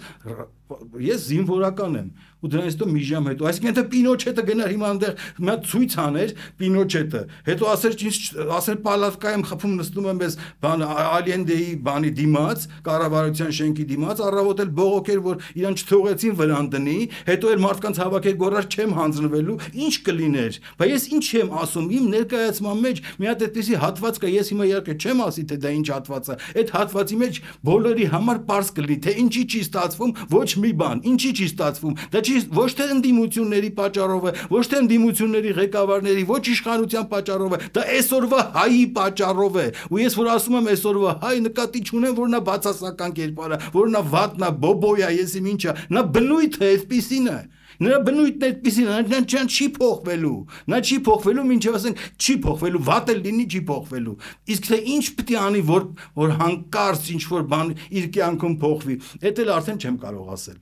ես զինվորական եմ ու դրանից հետո մի ժամ հետո այսինքն եթե պինոչետը գնար հիմա այնտեղ մա ցույց աներ պինոչետը հետո ասեր ինչ ասեր պալատկայում խփում նստում եմ ես բան ալիենդեի բանի դիմաց կառավարության շենքի դիմաց առավոտել բողոքեր որ իրան չթողեցին վրան դնի հետո էլ մարդկանց հավաքել գորար չեմ հանձնվելու ինչ կլիներ բա ես ինչ եմ ասում իմ ներկայացման մեջ մի հատ այդպեսի հատված կա ես հիմա իհարկե չեմ ասի թե դա ինչ հատված է այդ հատվածի մեջ բոլորի համար པարս կլինի թե ինչի չի ստացվում ոչ մի բան, ինչի՞ չի ստացվում։ Դա չի ոչ թե ընդդիմությունների պատճառով է, ոչ թե ընդդիմությունների ղեկավարների, ոչ իշխանության պատճառով է, դա այսօրվա հայի պատճառով է։ Ու ես որ ասում եմ այսօրվա հայ նկատի չունեմ, որ նա բացասական կերպարա, որ նա վատնա, բոբոյա, եսիմ ինչա, նա բնույթը այսպիսին է։ այսպիսինը, Նրա բնույթն այդպեսին, նրան չան չի փոխվելու։ Նա չի փոխվելու, ինչեւ ասենք, չի փոխվելու, վատ էլ լինի չի փոխվելու։ Իսկ թե ինչ պետք է անի, որ որ հանկարծ ինչ որ բան իր կյանքում փոխվի, դա էլ արդեն չեմ կարող ասել։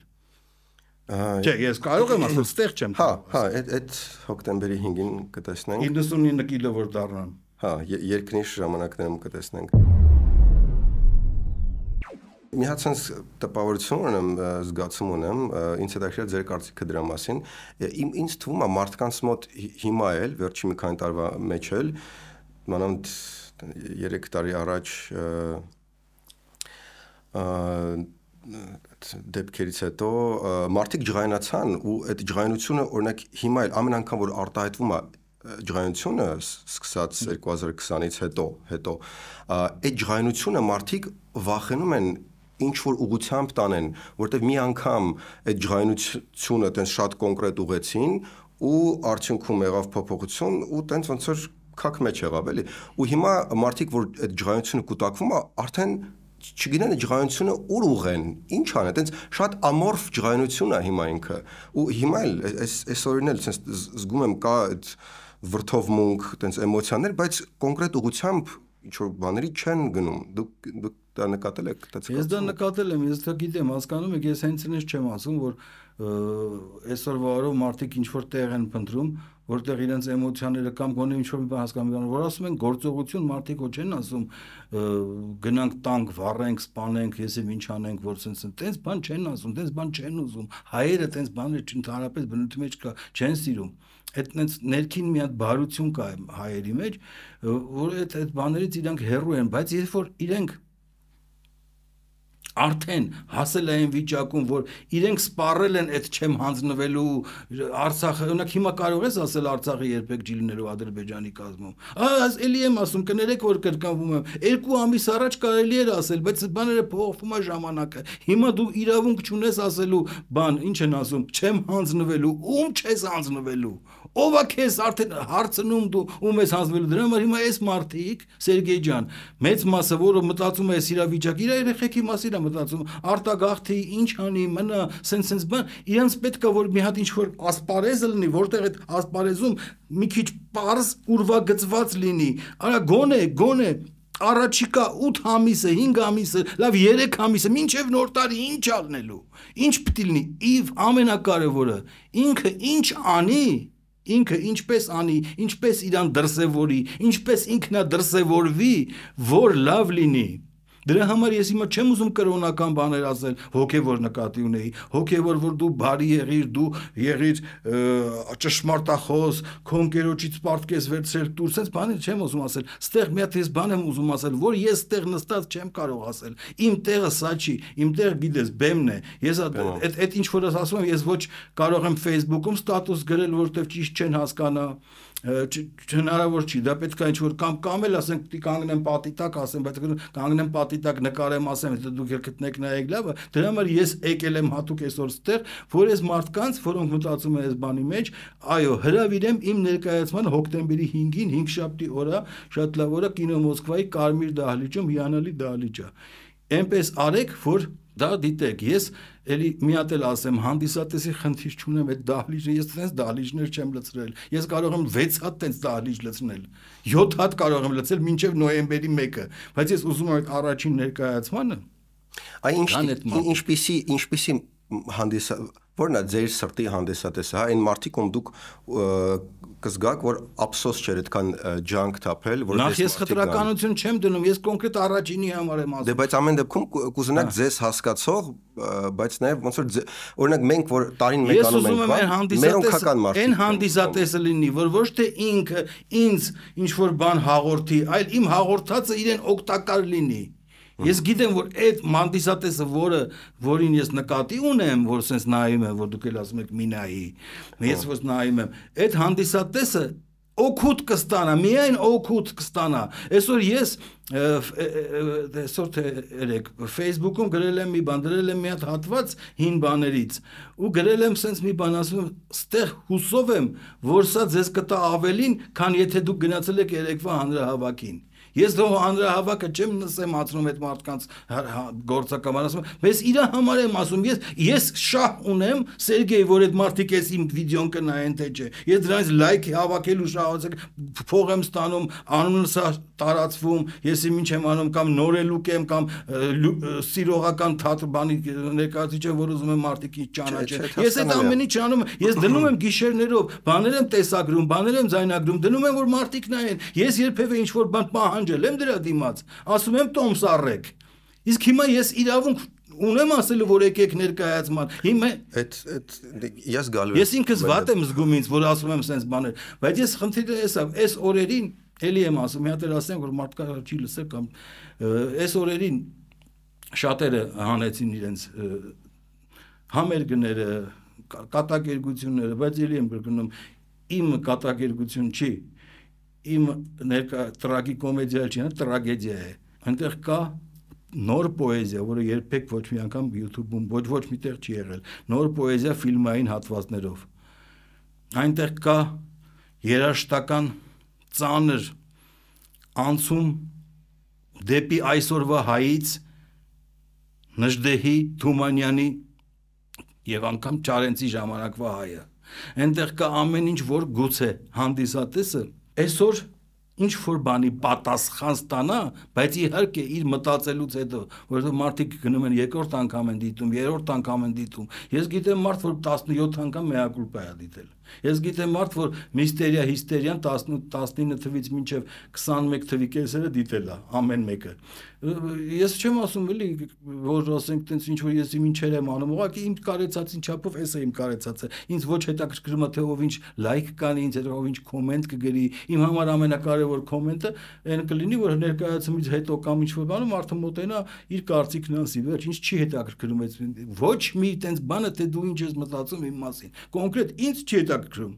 Չէ, ես կարող եմ ասել, ստեղ չեմ։ Հա, հա, այդ այդ հոկտեմբերի 5-ին կտեսնենք։ 99 կիլո որ դառնան։ Հա, երկնիշ ժամանակներում կտեսնենք։ Մի հատ sense տպավորություն ունեմ, զգացում ունեմ, ինձ հետաքրքիր ձեր կարծիքը դրա մասին։ Իմ ինձ թվում է մարդկանց մոտ հիմա էլ, վերջին մի քանի տարվա մեջ էլ, մանամ 3 տարի առաջ դեպքերից հետո մարդիկ ջղայնացան ու այդ ջղայնությունը օրինակ հիմա էլ ամեն անգամ որ արտահայտվում է ջղայնությունը սկսած 2020-ից հետո հետո այդ ջղայնությունը մարդիկ վախենում են ինչ որ ուղությամբ տանեն, որտեղ մի անգամ այդ ջղայնությունը տենց շատ կոնկրետ ուղեցին ու արդյունքում եղավ փոփոխություն ու տենց ոնց որ քակ մեջ եղավ էլի։ Ու հիմա մարդիկ որ այդ ջղայնությունը կուտակվում է, արդեն չգիտեն ջղայնությունը ուր ուղեն, ինչ ան, այտենց շատ ամորֆ ջղայնություն է հիմա ինքը։ Ու հիմա էլ այս այսօրին էլ այտենց զգում եմ կա այդ վրթովմունք, այտենց էմոցիաներ, բայց կոնկրետ ուղությամբ ինչ որ բաների չեն գնում։ Դու դու դա նկատել եք դա ցկացում։ Ես դա նկատել եմ, ես դա գիտեմ, հասկանում եք, ես հենց ինձ չեմ ասում, որ այսօրվա օրով մարդիկ ինչ որ տեղ են փնտրում, որտեղ իրենց էմոցիաները կամ գոնե ինչ որ մի բան հասկանում են, որ ասում են գործողություն մարդիկ ոչ են ասում գնանք տանկ վառենք, սպանենք, եսեմ ինչ անենք, որ սենց տենց բան չեն ասում, տենց բան չեն ուզում։ Հայերը տենց բաները չընդհանրապես բնույթի մեջ կա, չեն սիրում։ Այդ տենց ներքին մի հատ բարություն կա հայերի մեջ, որ այդ այդ բաներից իրանք հեռու են, բայց երբ որ իրենք արդեն հասել է այն վիճակում, որ իրենք սպառել են այդ չեմ հանձնվելու Արցախը, օրինակ հիմա կարող ես ասել Արցախը երբեք ջի լինելու Ադրբեջանի կազմում։ Այս էլի եմ ասում, կներեք որ կրկնվում եմ։ Երկու ամիս առաջ կարելի էր ասել, բայց բաները փոխվում է ժամանակը։ Հիմա դու իրավունք չունես ասելու, բան, ինչ են ասում, չեմ հանձնվելու, ում չես հանձնվելու։ Ո՞վ է քեզ արդեն հարցնում դու ու մեզ հանձնելու դրա համար հիմա այս մարդիկ Սերգեյ ջան մեծ մասը որը մտածում է այս իրավիճակի իր երեխեքի մասին է մտածում արտագաղթի ինչ անի մնա սենց սենց բան իրենց պետք է որ մի հատ ինչ որ ասպարեզ լինի որտեղ այդ ասպարեզում մի քիչ པարզ ուրվագծված լինի արա գոնե գոնե առաջիկա 8 ամիսը, 5 ամիսը, լավ 3 ամիսը, մինչև նոր տարի ինչ ալնելու։ Ինչ պիտի լինի։ Իվ ամենակարևորը, ինքը ինչ անի, ինքը ինչպես անի, ինչպես իրան դրսևորի, ինչպես ինքնա դրսևորվի, որ լավ լինի։ Դրա համար ես հիմա չեմ ուզում կրոնական բաներ ասել, հոգևոր նկատի ունեի, հոգևոր որ դու բարի եղիր, դու եղիր ճշմարտախոս, քո ընկերոջից պարտքես վերցրել դուրս, այս բաներ չեմ ուզում ասել։ Ստեղ մի հատ ես բան եմ ուզում ասել, որ ես ստեղ նստած չեմ կարող ասել։ Իմ տեղը սա չի, իմ տեղ գիտես բեմն է։ Ես այդ այդ ինչ որ ասում եմ, ես ոչ կարող եմ Facebook-ում ստատուս գրել, որովհետև ճիշտ չեն հասկանա հնարավոր չի դա պետք է ինչ որ կամ կամ էլ ասենք պիտի կանգնեմ պատի տակ ասեմ բայց կանգնեմ պատի տակ նկարեմ ասեմ դե դուք եք գտնեք նայեք լավը դրա համար ես եկել եմ հատուկ այսօր ստեղ որ ես մարդկանց որոնք մտածում են այս բանի մեջ այո հրավիրեմ իմ ներկայացման հոկտեմբերի 5-ին 5 շաբթի օրը շատ լավ օրը կինո մոսկվայի կարմիր դահլիճում հիանալի դահլիճա այնպես արեք որ Դա դիտեք, ես էլի միատ էլ ասեմ, հանդիսատեսի խնդիր չունեմ այդ դահլիճը, ես տենց դահլիճներ չեմ լծրել։ Ես կարող եմ 6 հատ տենց դահլիճ լծնել։ 7 հատ կարող եմ լծել մինչև նոյեմբերի 1-ը, բայց ես ուզում եմ այդ առաջին ներկայացմանը Այ ինչ ինչպիսի ինչպիսի հանդիս որն է ձեր սրտի հանդեսատեսը, հա, այն մարդիկ, ում դուք կզգաք, որ ափսոս չէր այդքան ջանք թափել, որ Նախ ես խտրականություն չեմ դնում, ես կոնկրետ առաջինի համար եմ դե, ասում։ Դե բայց ամեն դեպքում կուզենաք հա։ ձեզ հասկացող, բայց նաև ոնց որ օրինակ մենք որ տարին մեկ անում ենք, մեր հա, հանդիսատեսը, այն հանդիսատեսը լինի, որ ոչ թե ինքը ինձ ինչ որ բան հաղորդի, այլ իմ հաղորդածը իրեն օգտակար լինի։ Ես գիտեմ, որ այդ մանդիսատեսը, որը որին ես նկատի ունեմ, որ sense նայում եմ, որ դուք էլ ասում եք մինայի, ես ոչ նայում եմ, այդ հանդիսատեսը օգուտ կստանա, միայն օգուտ կստանա։ Այսօր ես այսօր թե երեք Facebook-ում գրել եմ մի բան, գրել եմ մի հատ հատված հին բաներից ու գրել եմ sense մի բան ասում, ստեղ հուսով եմ, որ սա ձեզ կտա ավելին, քան եթե դուք գնացել եք երեկվա հանրահավաքին։ Ես դու հանրահավաքը չեմ նսեմ ածնում այդ մարդկանց հա, հա, գործակամար ասում, ես իր համար եմ ասում, ես ես շահ ունեմ Սերգեյ, որ այդ մարդիկ էս իմ վիդեոն կնայեն թե չէ։ Ես դրանից լայք հավաքելու շահացեք փող եմ ստանում, անունս է տարածվում, ես ինչ եմ անում կամ նորելուկ եմ կամ սիրողական թատրբանի ներկայացիչ եմ, որ ուզում եմ մարդիկ ինչ ճանաչեն։ Ես այդ ամենի չանում, ես դնում եմ գիշերներով, բաներ եմ տեսագրում, բաներ եմ զայնագրում, դնում եմ որ մարդիկ նայեն։ Ես երբևէ ինչ որ բան պահան պահանջել եմ դրա դիմաց, ասում եմ տոմս առեք։ Իսկ հիմա ես իրավունք ունեմ ասելու որ եկեք ներկայացման։ Հիմա այդ այդ ես գալու եմ։ Ես ինքս վատ եմ զգում ինձ, որ ասում եմ սենց բաներ, բայց ես խնդիրը էսա, այս օրերին էլի եմ ասում, մի հատ էլ ասեմ որ մարդկա չի լսել կամ այս օրերին շատերը հանեցին իրենց համերգները, կատակերգությունները, բայց ելի եմ գրկնում, իմ կատակերգություն չի, իմ ներկա տրագիկոմեդիա չի, տրագեդիա է։ Այնտեղ կա նոր պոեզիա, որը երբեք ոչ մի անգամ YouTube-ում ոչ ոչ միտեղ չի եղել։ Նոր պոեզիա ֆիլմային հատվածներով։ Այնտեղ կա երաշտական ծանր անցում դեպի այսօրվա հայից Նժդեհի Թումանյանի եւ անգամ Չարենցի ժամանակվա հայը։ Այնտեղ կա ամեն ինչ, որ գուցե հանդիսատեսը այսօր ինչ որ բանի պատասխան ստանա, բայց իհարկե իր մտածելուց հետո, որովհետև մարդիկ գնում են երկրորդ անգամ են դիտում, երրորդ անգամ են դիտում։ Ես գիտեմ մարդ, որ 17 անգամ մեակուլպա է դիտել Ես գիտեմ մարդ, որ միստերիա, հիստերիան 18-19 թվից մինչև 21 թվի կեսերը դիտել է ամեն մեկը։ Ես չեմ ասում էլի, որ ասենք տենց ինչ որ ես ինչեր եմ անում, ուղղակի իմ կարեցածին չափով էս է իմ կարեցածը։ Ինձ ոչ հետաքրքրում է թե ով ինչ լայք կանի, ինձ հետո ով ինչ կոմենտ կգրի։ Իմ համար ամենակարևոր կոմենտը այն կլինի, որ ներկայացումից հետո կամ ինչ որ բանում մարդը մոտենա իր կարծիքն ասի, վերջ ինչ չի հետաքրքրում, ոչ մի տենց բանը թե դու ինչ ես մտածում իմ մասին։ Կոնկրետ ինձ չի հետաքրքրում չեք գրում։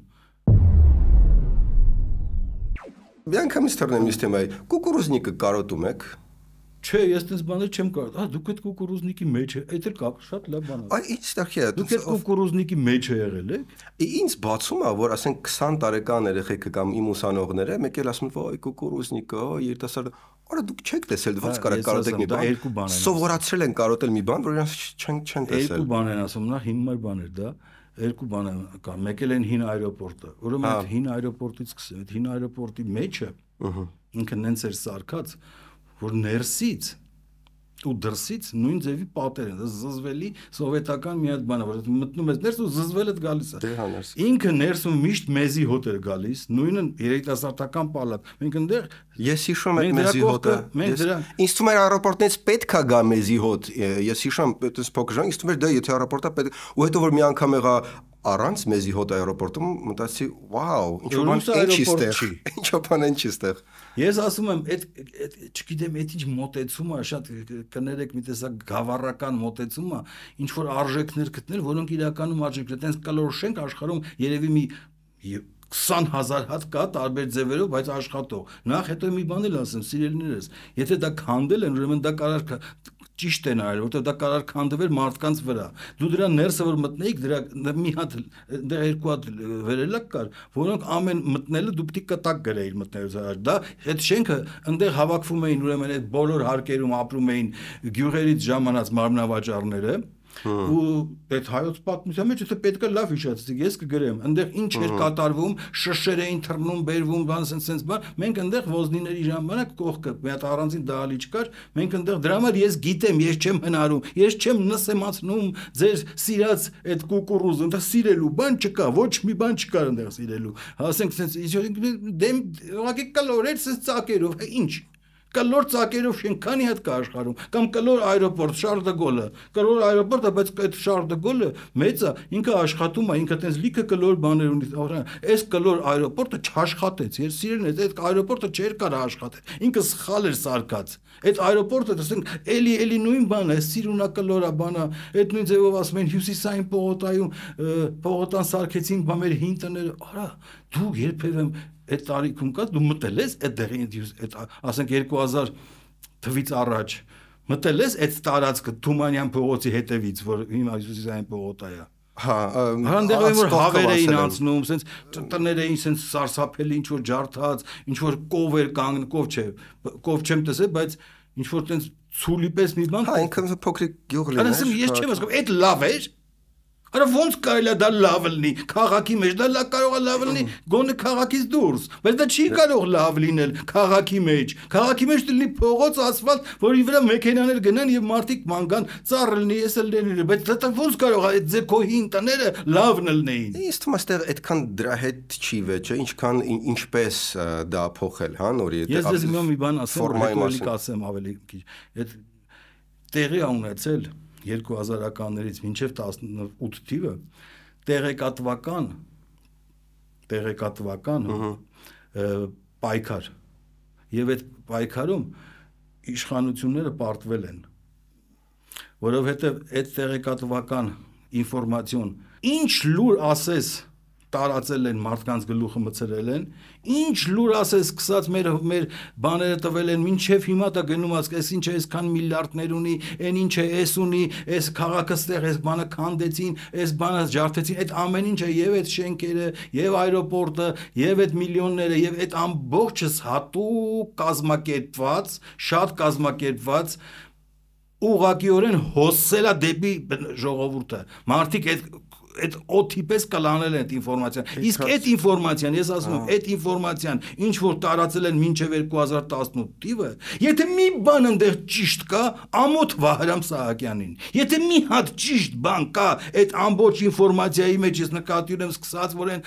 Միանգամից թռնեմ ես թեմայի։ Կուկուրուզնիկը կարոտում եք։ Չէ, ես դες բաներ չեմ կարող։ Ահա դուք այդ կուկուրուզնիկի մեջ է, այդ էլ կապ շատ լավ բան է։ Այ ի՞նչ տախիա։ Դուք այդ կուկուրուզնիկի մեջ է եղել եք։ Ինչ բացում է, որ ասենք 20 տարեկան երեխեքը կամ իմ ուսանողները, մեկ էլ ասում է, «Ոյ կուկուրուզնիկը, երիտասարդ»։ Արա դուք չեք տեսել, ոնց կարա կարոտեք մի բան։ Երկու բան են։ Սովորացրել են կարոտել մի բան, որ իրենց չեն չեն տեսել։ Երկու բան են ասում, նա հիմար բան էր դա երկու բան կա, մեկ էլ են հին аэроպորտը։ Ուրեմն այդ հին аэроպորտից սկսեմ, այդ հին аэроպորտի մեջը ինքը նենց էր սարկած, որ ներսից ու դրսից նույն ձևի պատեր են զզվելի սովետական մի հատ բան է որ մտնում ես ներս ու զզվելդ գալիս է դե ինքը ներսում միշտ մեզի հոտ էր գալիս նույնը երիտասարդական պալատ մենք այնտեղ ես հիշում եմ մեզի հոտը ինձ թվում էր аэроպորտնից պետքա գա մեզի հոտ ես հիշում եմ այդպես փոքր ժամ ինձ թվում էր դա «Դե, եթե аэроպորտա պետք ու հետո որ մի անգամ եղա առանց մեզի հոտ аэроպորտում մտածի, վաու, ինչու բան ինչի ստեղ, ինչու բան ինչի ստեղ։ Ես ասում եմ, այդ չգիտեմ, այդ ինչ մոտեցումը, շատ կներեք մի տեսակ գավառական մոտեցումը, ինչ որ արժեքներ գտնել, որոնք իրականում արժեքներ, այտենց կլորոշենք աշխարհում երևի մի 20000 հատ կա տարբեր ձևերով, բայց աշխատող։ Նախ հետո մի բան էլ ասեմ, սիրելիներս, եթե դա քանդել են, ուրեմն դա կարող ճիշտ է նայել, որովհետև դա կարող քանդվել մարդկանց վրա։ Դու դրա ներսը որ մտնեիք, դրա մի հատ դա երկու հատ վերելակ կար, որոնք ամեն մտնելը դու պիտի կտակ գրեիր մտնելուց առաջ։ Դա այդ շենքը այնտեղ հավաքվում էին ուրեմն այդ բոլոր հարկերում ապրում էին գյուղերից ժամանած մարմնավաճառները Հա։ ու այդ հայոց պատմության մեջ եթե պետք է լավ հիշեցիք, ես կգրեմ, այնտեղ ինչ էր հա։ կատարվում, շշեր էին թռնում, բերվում, բան սենց սենց բան, մենք այնտեղ ոզնիների ժամանակ կողքը մի հատ առանձին դահլիճ կար, մենք այնտեղ դրա համար ես գիտեմ, ես չեմ հնարում, ես չեմ նսեմացնում ձեր սիրած այդ կուկուրուզը, դա սիրելու բան չկա, ոչ մի բան չկա այնտեղ սիրելու։ Հասենք սենց դեմ ուղղակի կլորեր սենց ծակերով, ինչ կլոր ծակերով շենքանի հետ կա աշխարհում կամ կլոր аэроպորտ Շարլ դե Գոլը կլոր аэроպորտը բայց այդ Շարլ դե Գոլը մեծը ինքը աշխատում է ինքը տենց լիքը կլոր բաներ ունի այս կլոր аэроպորտը չաշխատեց ես սիրեն է այդ аэроպորտը չէր կարող աշխատել ինքը սխալ էր սարկած այդ аэроպորտը ասենք էլի էլի նույն բանը սիրունա կլորա բանը այդ նույն ձևով ասում են հյուսիսային պողոտայում պողոտան սարկեցին բա մեր հին տները արա դու երբևէ այդ տարիքում կա դու մտել ես այդ դեղին այդ ասենք 2000 թվից առաջ մտել ես այդ տարածքը Թումանյան փողոցի հետևից որ հիմա Հիսուսիսային փողոտա է Հա, հանդեղ որ հավեր էին անցնում, սենց տներ էին սենց սարսափելի ինչ որ ջարդած, ինչ որ կով էր կանգն, կով չէ, կով չեմ տեսել, բայց ինչ որ տենց ցուլի պես մի բան։ Հա, ինքն փոքրիկ գյուղ լիներ։ Այսինքն ես չեմ հասկանում, այդ լավ էր։ Արա ո՞նց կարելի է դա լավ լինի։ Խաղակի մեջ դա լավ կարող է լավ լինի, գոնե խաղակից դուրս, բայց դա չի կարող լավ լինել խաղակի մեջ։ Խաղակի մեջ լինի փողոց, ասֆալտ, որի վրա մեքենաներ գնան եւ մարդիկ մանգան, ծառ լինի, էսել լինի, բայց դա ո՞նց կարող է այդ ձեր քոհին տները լավն լինեին։ Ես թվում է այստեղ այդքան դրա հետ չի վեճը, ինչքան ինչպես դա փոխել, հա, նորի այդ Ես ես մի բան ասեմ, ավելի ասեմ ավելի քիչ։ Այդ տեղի ունեցել 2000-ականներից մինչև 18 թիվը տեղեկատվական տեղեկատվական պայքար եւ այդ պայքարում իշխանությունները պարտվել են որովհետեւ այդ տեղեկատվական ինֆորմացիոն ինչ լուր ասես տարածել են, մարդկանց գլուխը մցրել են։ Ինչ լուր ասես, սկսած մեր մեր բաները տվել են, ինչև հիմա դա գնում ասք, այս ինչ է, այսքան միլիարդներ ունի, այն ինչ է, այս ունի, այս քաղաքը ստեղ, այս բանը քանդեցին, այս բանը ջարդեցին, այդ ամեն ինչը եւ այդ շենքերը, եւ аэроպորտը, եւ այդ միլիոնները, եւ այդ ամբողջս հատուկ կազմակերպված, շատ կազմակերպված ուղղակիորեն հոսելա դեպի ժողովուրդը։ Մարդիկ այդ այդ օթի պես կլանել են այդ ինֆորմացիան։ Իսկ այդ ինֆորմացիան, ես ասում եմ, այդ ինֆորմացիան, ինչ որ տարածել են մինչև 2018 տիվը, եթե մի բան այնտեղ ճիշտ կա, ամոթ Վահրամ Սահակյանին։ Եթե մի հատ ճիշտ բան կա այդ ամբողջ ինֆորմացիայի մեջ, ես նկատի ունեմ սկսած, որ այն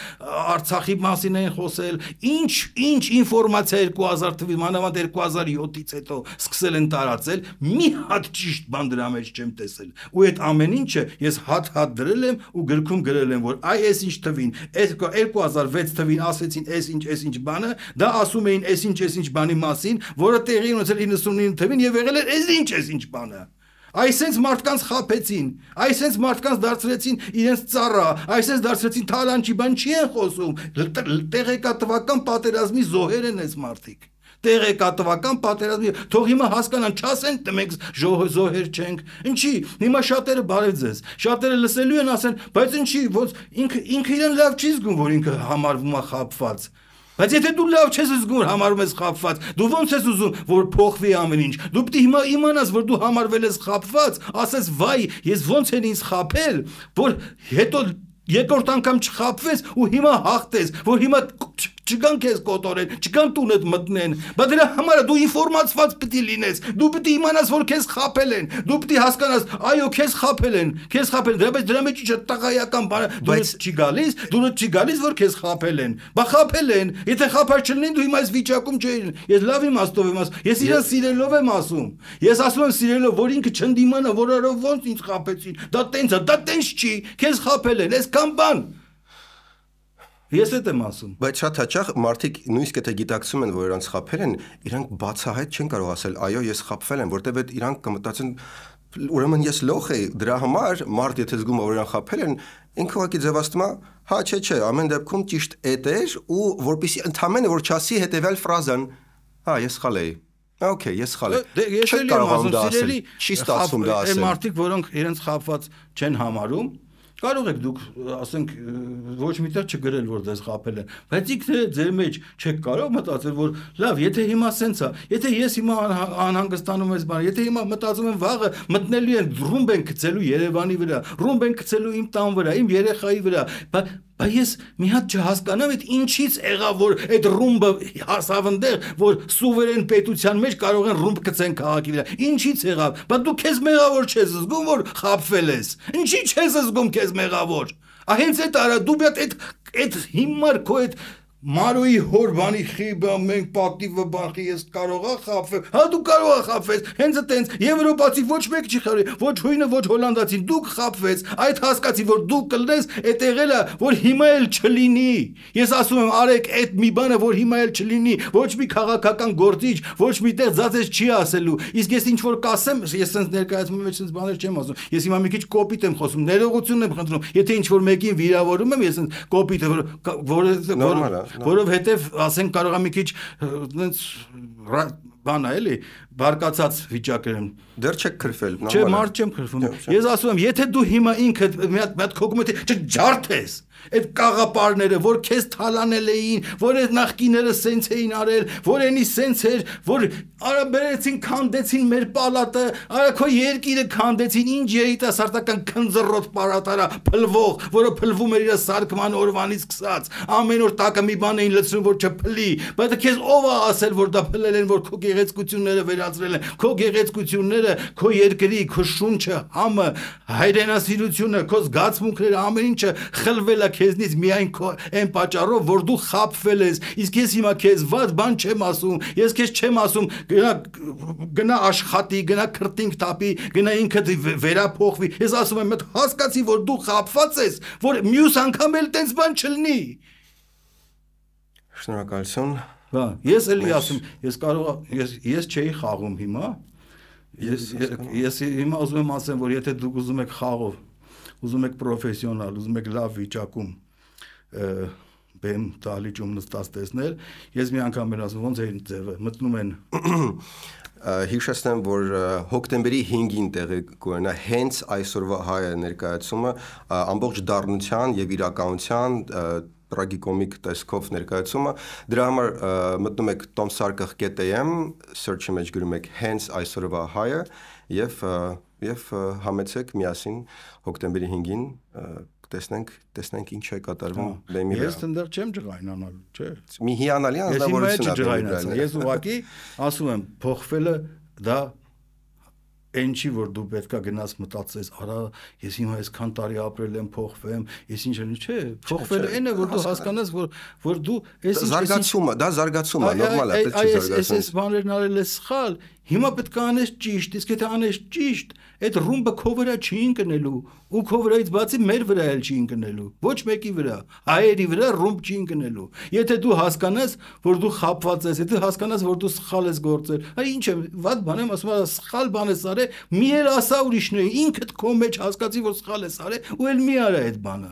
Արցախի մասին են խոսել, ինչ ինչ ինֆորմացիա 2000 թվականից, մանավանդ 2007-ից հետո սկսել են տարածել, մի հատ ճիշտ բան դրա մեջ չեմ տեսել։ Ու այդ ամեն ինչը ես հատ-հատ դրել եմ ու գրքում գրել են, որ այ այս ինչ թվին, այս 2006 թվին ասեցին այս ինչ, այս ինչ բանը, դա ասում էին այս ինչ, այս ինչ բանի մասին, որը տեղի ունեցել 99 թվին եւ եղել էր այս ինչ, այս ինչ բանը։ Այսենց մարդկանց խափեցին, այսենց մարդկանց դարձրեցին իրենց ծառա, այսենց դարձրեցին թալանչի բան չի են խոսում։ Տեղեկատվական պատերազմի զոհեր են այս մարդիկ տեղեկատվական պատերազմի։ Թող հիմա հասկանան, չասեն մենք զոհեր չենք։ Ինչի, հիմա շատերը բարև ձեզ։ Շատերը լսելու են ասեն, բայց ինչի, ոնց ինքը ինքը իրեն լավ չի զգում, որ ինքը համարվում է խափված։ Բայց եթե դու լավ չես զգում, համարում ես խափված, դու ո՞նց ես ուզում, որ փոխվի ամեն ինչ։ Դու պետք է հիմա իմանաս, որ դու համարվել ես խափված, ասես՝ «Վայ, ես ո՞նց են ինձ խափել», որ հետո երկրորդ անգամ չխափվես ու հիմա հաղթես, որ հիմա չգան քեզ կոտորեն, չգան տունդ մտնեն։ Բա դրա համար դու ինֆորմացված պիտի լինես։ Դու պիտի իմանաս, որ քեզ խափել են։ Դու պիտի հասկանաս, այո, քեզ խափել են, քեզ խափել, դրա բայց դրա մեջ ի՞նչ է տղայական բանը։ Դուրս չի գալիս, դուրս չի գալիս, որ քեզ խափել են։ Բա խափել են, եթե խափար չլինեն, դու հիմա այս վիճակում չէիր։ Ես լավ իմաստով եմ ասում, ես իրեն սիրելով եմ ասում։ Ես ասում եմ սիրելով, որ ինքը չընդիմանա, որ արով ոնց ինձ խափեցին։ Դա տենց է, դա տենց չի։ Քեզ խափել են, այս կամ բան։ Ես էդ եմ ասում։ Բայց շատ հաճախ մարդիկ նույնիսկ եթե գիտակցում են, որ իրանք խափել են, իրանք բացահայտ չեն կարող ասել, այո, ես խափվել եմ, որտեվ այդ իրանք կմտածեն ուրեմն ես լոխ էի, դրա համար մարդ եթե զգում է, որ իրան խափել են, ինքը ուղղակի ձևաստում է, հա, չէ, չէ, ամեն դեպքում ճիշտ էդ էր ու որպիսի ընդամենը որ չասի հետեւյալ ֆրազան, հա, ես խալ էի։ Okay, ես խալ եմ։ Դե, դե ես էլ եմ ասում, սիրելի, չի ստացվում դա ասել։ Այն մարդիկ, որոնք իրենց խափված չեն համարում, Կարող եք դուք ասենք ոչ միտեղ չգրել որ ձեզ խապել են, բայց ինքն ձեր մեջ չեք կարող մտածել որ լավ, եթե հիմա սենց է, եթե ես հիմա անհանգստանում եմ բան, եթե հիմա մտածում եմ վաղը մտնելու են ռումբ են գցելու Երևանի վրա, ռումբ են գցելու իմ տան վրա, իմ երեխայի վրա, բայց Բա ես մի հատ չհասկանամ այդ ինչից եղավ որ այդ ռումբը հասավ այնտեղ, որ սուվերեն պետության մեջ կարող են ռումբ գցեն քաղաքի վրա։ Ինչից եղավ։ Բա դու քեզ մեղավոր չես զգում, որ խափվել ես։ Ինչի՞ չես զգում քեզ մեղավոր։ Ա հենց այդ արա դու մի հատ այդ այդ հիմար քո այդ Մարոյի հորբանի խիբը մենք պատիվը բախի ես կարողա խափել։ Հա դու կարողա խափես։ Հենց այտենց եվրոպացի ոչ մեկ չի խարի, ոչ հույնը, ոչ հոլանդացին։ Դուք խափվեց։ Այդ հասկացի, որ դու կլնես, այդ եղելը, որ հիմա էլ չլինի։ Ես ասում եմ, արեք այդ մի բանը, որ հիմա էլ չլինի։ Ոչ մի քաղաքական գործիչ, ոչ մի տեղ ծածես չի ասելու։ Իսկ ես ինչ որ կասեմ, ես sense ներկայացումի մեջ sense բաներ չեմ ասում։ Ես հիմա մի քիչ կոպիտ եմ խոսում, ներողություն եմ խնդրում։ Եթե ինչ որ մեկին վիրավորում եմ, ես sense կոպիտ որ որը որովհետև ասենք կարող է մի քիչ այնց բանա էլի բարկացած վիճակերում դեռ չեք քրֆել նորմալ չէ մարդ չեմ քրֆում ես ասում եմ եթե դու հիմա ինքդ մի հատ մի հատ քոկում եթե ջարդես այդ կաղապարները, որ քեզ թալանել էին, որ այդ նախկիները սենց էին արել, որ այնի սենց էր, որ արա բերեցին քանդեցին մեր պալատը, արա քո երկիրը քանդեցին, ինչ երիտասարդական քնձռոտ պարատարա, փլվող, որը փլվում էր իր սարկման օրվանից սկսած, ամեն օր տակը մի բան էին լցնում, որ չփլի, բայց քեզ ով է ասել, որ դա փլել են, որ քո գեղեցկությունները վերածրել են, քո գեղեցկությունները, քո երկրի, քո շունչը, համը, հայրենասիրությունը, քո զգացմունքները, ամեն ինչը խլվել է քեզնից միայն քո այն պատճառով, որ դու խափվել ես։ Իսկ ես հիմա քեզ ված բան չեմ ասում։ Ես քեզ չեմ ասում գնա գնա աշխատի, գնա քրտինք տապի, գնա ինքդ վերափոխվի։ Ես ասում եմ, մտ հասկացի, որ դու խափված ես, որ մյուս անգամ էլ տենց բան չլինի։ Շնորհակալություն։ Հա, ես էլի ասում, ես կարող ես ես չէի խաղում հիմա։ Ես ես հիմա ուզում եմ ասեմ, որ եթե դուք ուզում եք խաղով ուզում եք պրոֆեսիոնալ, ուզում եք լավ վիճակում բեմ դալիճում նստած տեսնել, ես մի անգամ եմ ասում ոնց է ձևը, մտնում են հիշեցնեմ, որ հոկտեմբերի 5-ին տեղի կունենա հենց այսօրվա հայը ներկայացումը ամբողջ դառնության եւ իրականության տրագիկոմիկ տեսքով ներկայացումը դրա համար մտնում եք tomsarkh.am search-ի մեջ գրում եք հենց այսօրվա հայը եւ եւ համեցեք միասին հոկտեմբերի 5-ին տեսնենք, տեսնենք ինչ է կատարվում բեմի վրա։ Ես այնտեղ չեմ ջղայնանալու, չէ։ Մի հիանալի անձնավորություն ա դրել։ Ես ուղղակի ասում եմ, փոխվելը դա այն չի որ դու պետքա գնաս մտածես, արա, ես հիմա այսքան տարի ապրել եմ, փոխվեմ, ես ինչ եմ, չէ, փոխվելը այն է, որ դու հասկանաս, որ որ դու ես ինչ զարգացումը, դա զարգացում է, նորմալ է, պետք չի զարգացնել։ Այս այս բաներն արել է սխալ, Հիմա պետք է անես ճիշտ, իսկ եթե անես ճիշտ, այդ ռումբը քո վրա չի ընկնելու, ու քո վրայից բացի մեր վրա էլ չի ընկնելու, ոչ մեկի վրա, հայերի վրա ռումբ չի ընկնելու։ Եթե դու հասկանաս, որ դու խափված ես, եթե հասկանաս, որ դու սխալ ես գործել, այ ինչ է, ված բան եմ ասում, սխալ բան ես արել, մի էլ ասա ուրիշները, ինքդ քո մեջ հասկացի, որ սխալ ես արել, ու էլ մի արա այդ բանը։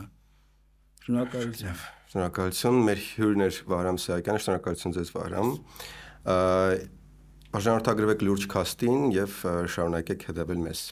Շնորհակալություն։ Շնորհակալություն, մեր հյուրն էր Վահրամ Սահակյանը, շնորհակալություն ձեզ Վահրամ։ Ա Բաժանորդագրվեք լուրջ քաստին եւ շարունակեք հետևել մեզ։